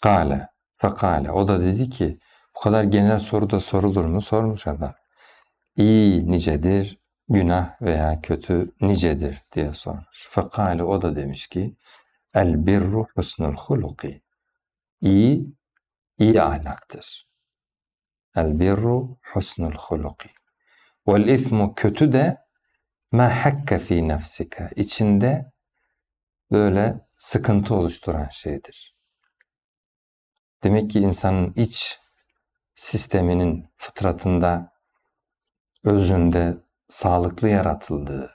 Kale, fekale. O da dedi ki, bu kadar genel soru da sorulur mu? Sormuş adam. İyi nicedir, günah veya kötü nicedir diye sormuş. Fekale o da demiş ki, El birru husnul huluki. İyi, iyi ahlaktır. El birru husnul huluki. Vel ismu kötü de ma hakke fi nefsika. İçinde böyle sıkıntı oluşturan şeydir. Demek ki insanın iç sisteminin fıtratında, özünde sağlıklı yaratıldığı,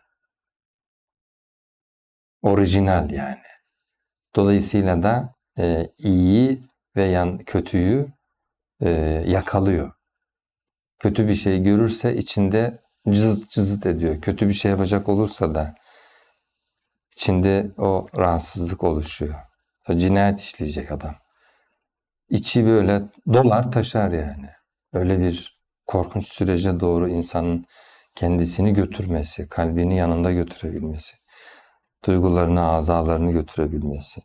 orijinal yani. Dolayısıyla da e, iyiyi veya kötüyü e, yakalıyor. Kötü bir şey görürse içinde cızıt cızıt ediyor. Kötü bir şey yapacak olursa da içinde o rahatsızlık oluşuyor. Cinayet işleyecek adam. İçi böyle dolar taşar yani. Öyle bir korkunç sürece doğru insanın kendisini götürmesi, kalbini yanında götürebilmesi duygularını, azalarını götürebilmesi.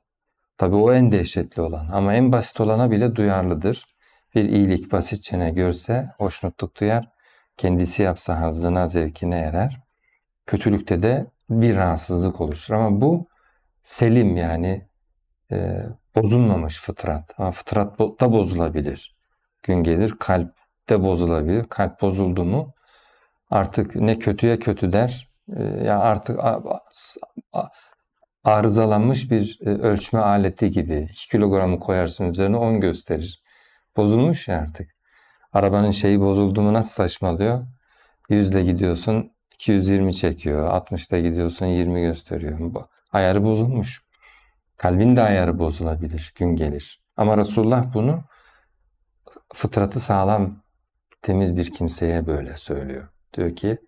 Tabii o en dehşetli olan ama en basit olana bile duyarlıdır. Bir iyilik basitçe ne görse hoşnutluk duyar, kendisi yapsa hazzına, zevkine erer. Kötülükte de bir rahatsızlık oluşur ama bu selim yani e, bozulmamış fıtrat. Ama fıtrat da bozulabilir. Gün gelir kalp de bozulabilir. Kalp bozuldu mu artık ne kötüye kötü der ee, yani artık arızalanmış bir e, ölçme aleti gibi. 2 kilogramı koyarsın üzerine 10 gösterir. Bozulmuş ya artık. Arabanın şeyi bozuldu mu nasıl saçmalıyor? 100 ile gidiyorsun 220 çekiyor. 60 ile gidiyorsun 20 gösteriyor. Ayarı bozulmuş. Kalbin de ayarı bozulabilir. Gün gelir. Ama Resulullah bunu fıtratı sağlam temiz bir kimseye böyle söylüyor. Diyor ki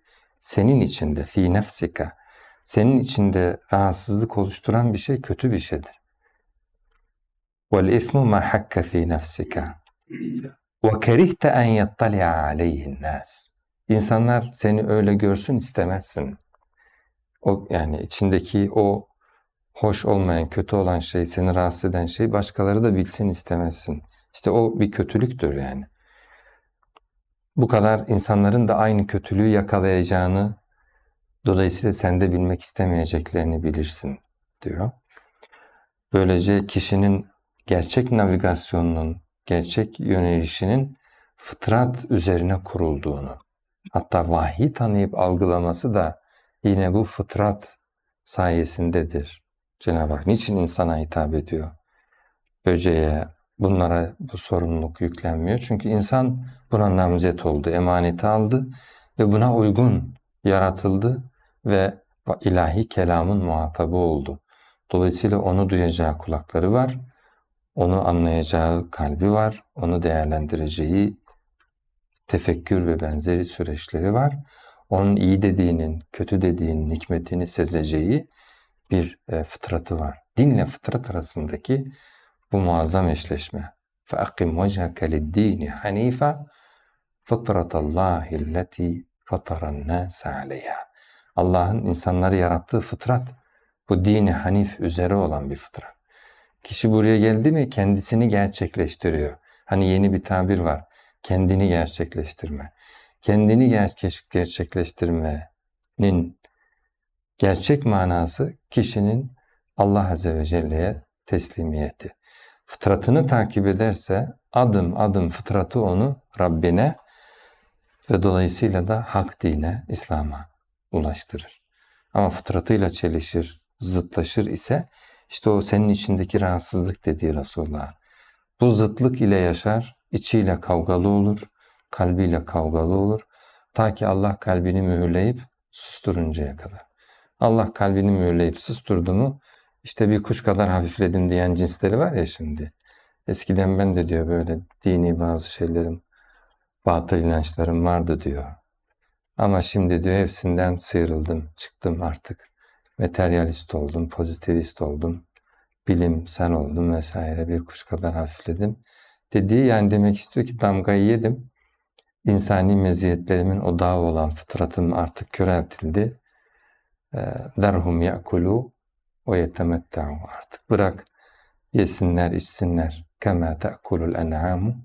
senin içinde, fi nefsika, senin içinde rahatsızlık oluşturan bir şey kötü bir şeydir. وَالْاِثْمُ مَا حَكَّ ف۪ي نَفْسِكَ وَكَرِهْتَ اَنْ يَطَّلِعَ عَلَيْهِ Nas. İnsanlar seni öyle görsün istemezsin. O yani içindeki o hoş olmayan, kötü olan şey, seni rahatsız eden şey başkaları da bilsin istemezsin. İşte o bir kötülüktür yani bu kadar insanların da aynı kötülüğü yakalayacağını, dolayısıyla sen de bilmek istemeyeceklerini bilirsin diyor. Böylece kişinin gerçek navigasyonunun, gerçek yönelişinin fıtrat üzerine kurulduğunu, hatta vahiy tanıyıp algılaması da yine bu fıtrat sayesindedir. Cenab-ı Hak niçin insana hitap ediyor? Böceğe, bunlara bu sorumluluk yüklenmiyor. Çünkü insan buna namzet oldu, emaneti aldı ve buna uygun yaratıldı ve ilahi kelamın muhatabı oldu. Dolayısıyla onu duyacağı kulakları var, onu anlayacağı kalbi var, onu değerlendireceği tefekkür ve benzeri süreçleri var. Onun iyi dediğinin, kötü dediğinin hikmetini sezeceği bir e, fıtratı var. Dinle fıtrat arasındaki bu muazzam eşleşme. فَاَقِمْ وَجْهَكَ لِلْد۪ينِ حَن۪يفًا فَطْرَةَ اللّٰهِ الَّتِي فَطَرَ النَّاسَ عَلَيْهَا Allah'ın insanları yarattığı fıtrat, bu dini hanif üzere olan bir fıtrat. Kişi buraya geldi mi kendisini gerçekleştiriyor. Hani yeni bir tabir var, kendini gerçekleştirme. Kendini ger- gerçekleştirmenin gerçek manası kişinin Allah Azze ve Celle'ye teslimiyeti fıtratını takip ederse adım adım fıtratı onu Rabbine ve dolayısıyla da hak dine, İslam'a ulaştırır. Ama fıtratıyla çelişir, zıtlaşır ise işte o senin içindeki rahatsızlık dediği Resulullah. Bu zıtlık ile yaşar, içiyle kavgalı olur, kalbiyle kavgalı olur. Ta ki Allah kalbini mühürleyip susturuncaya kadar. Allah kalbini mühürleyip susturdu mu işte bir kuş kadar hafifledim diyen cinsleri var ya şimdi. Eskiden ben de diyor böyle dini bazı şeylerim, batıl inançlarım vardı diyor. Ama şimdi diyor hepsinden sıyrıldım, çıktım artık. Materyalist oldum, pozitivist oldum, bilimsel oldum vesaire bir kuş kadar hafifledim. Dediği yani demek istiyor ki damgayı yedim. İnsani meziyetlerimin odağı olan fıtratım artık köreltildi. Ee, derhum yakulu ويتمتع artık yesinler içsinler kema ta'kulul en'amu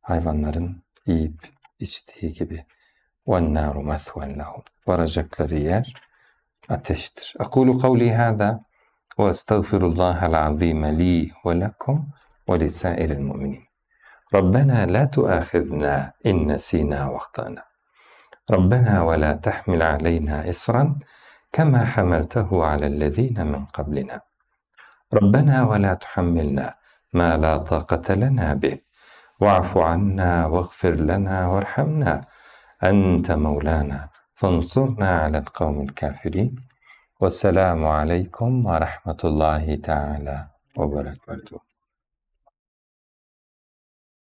hayvanların yiyip içtiği gibi وَالنَّارُ مَثْوًا لَهُمْ Varacakları yer ateştir. أقول قولي هذا وأستغفر الله العظيم لي ولكم ولسائر المؤمنين ربنا لا تؤاخذنا إن نسينا واخطأنا ربنا ولا تحمل علينا إصرا كما حملته على الذين من قبلنا ربنا ولا تحملنا ما لا طاقه لنا به واعف عنا واغفر لنا وارحمنا انت مولانا فانصرنا على القوم الكافرين والسلام عليكم ورحمه الله تعالى وبركاته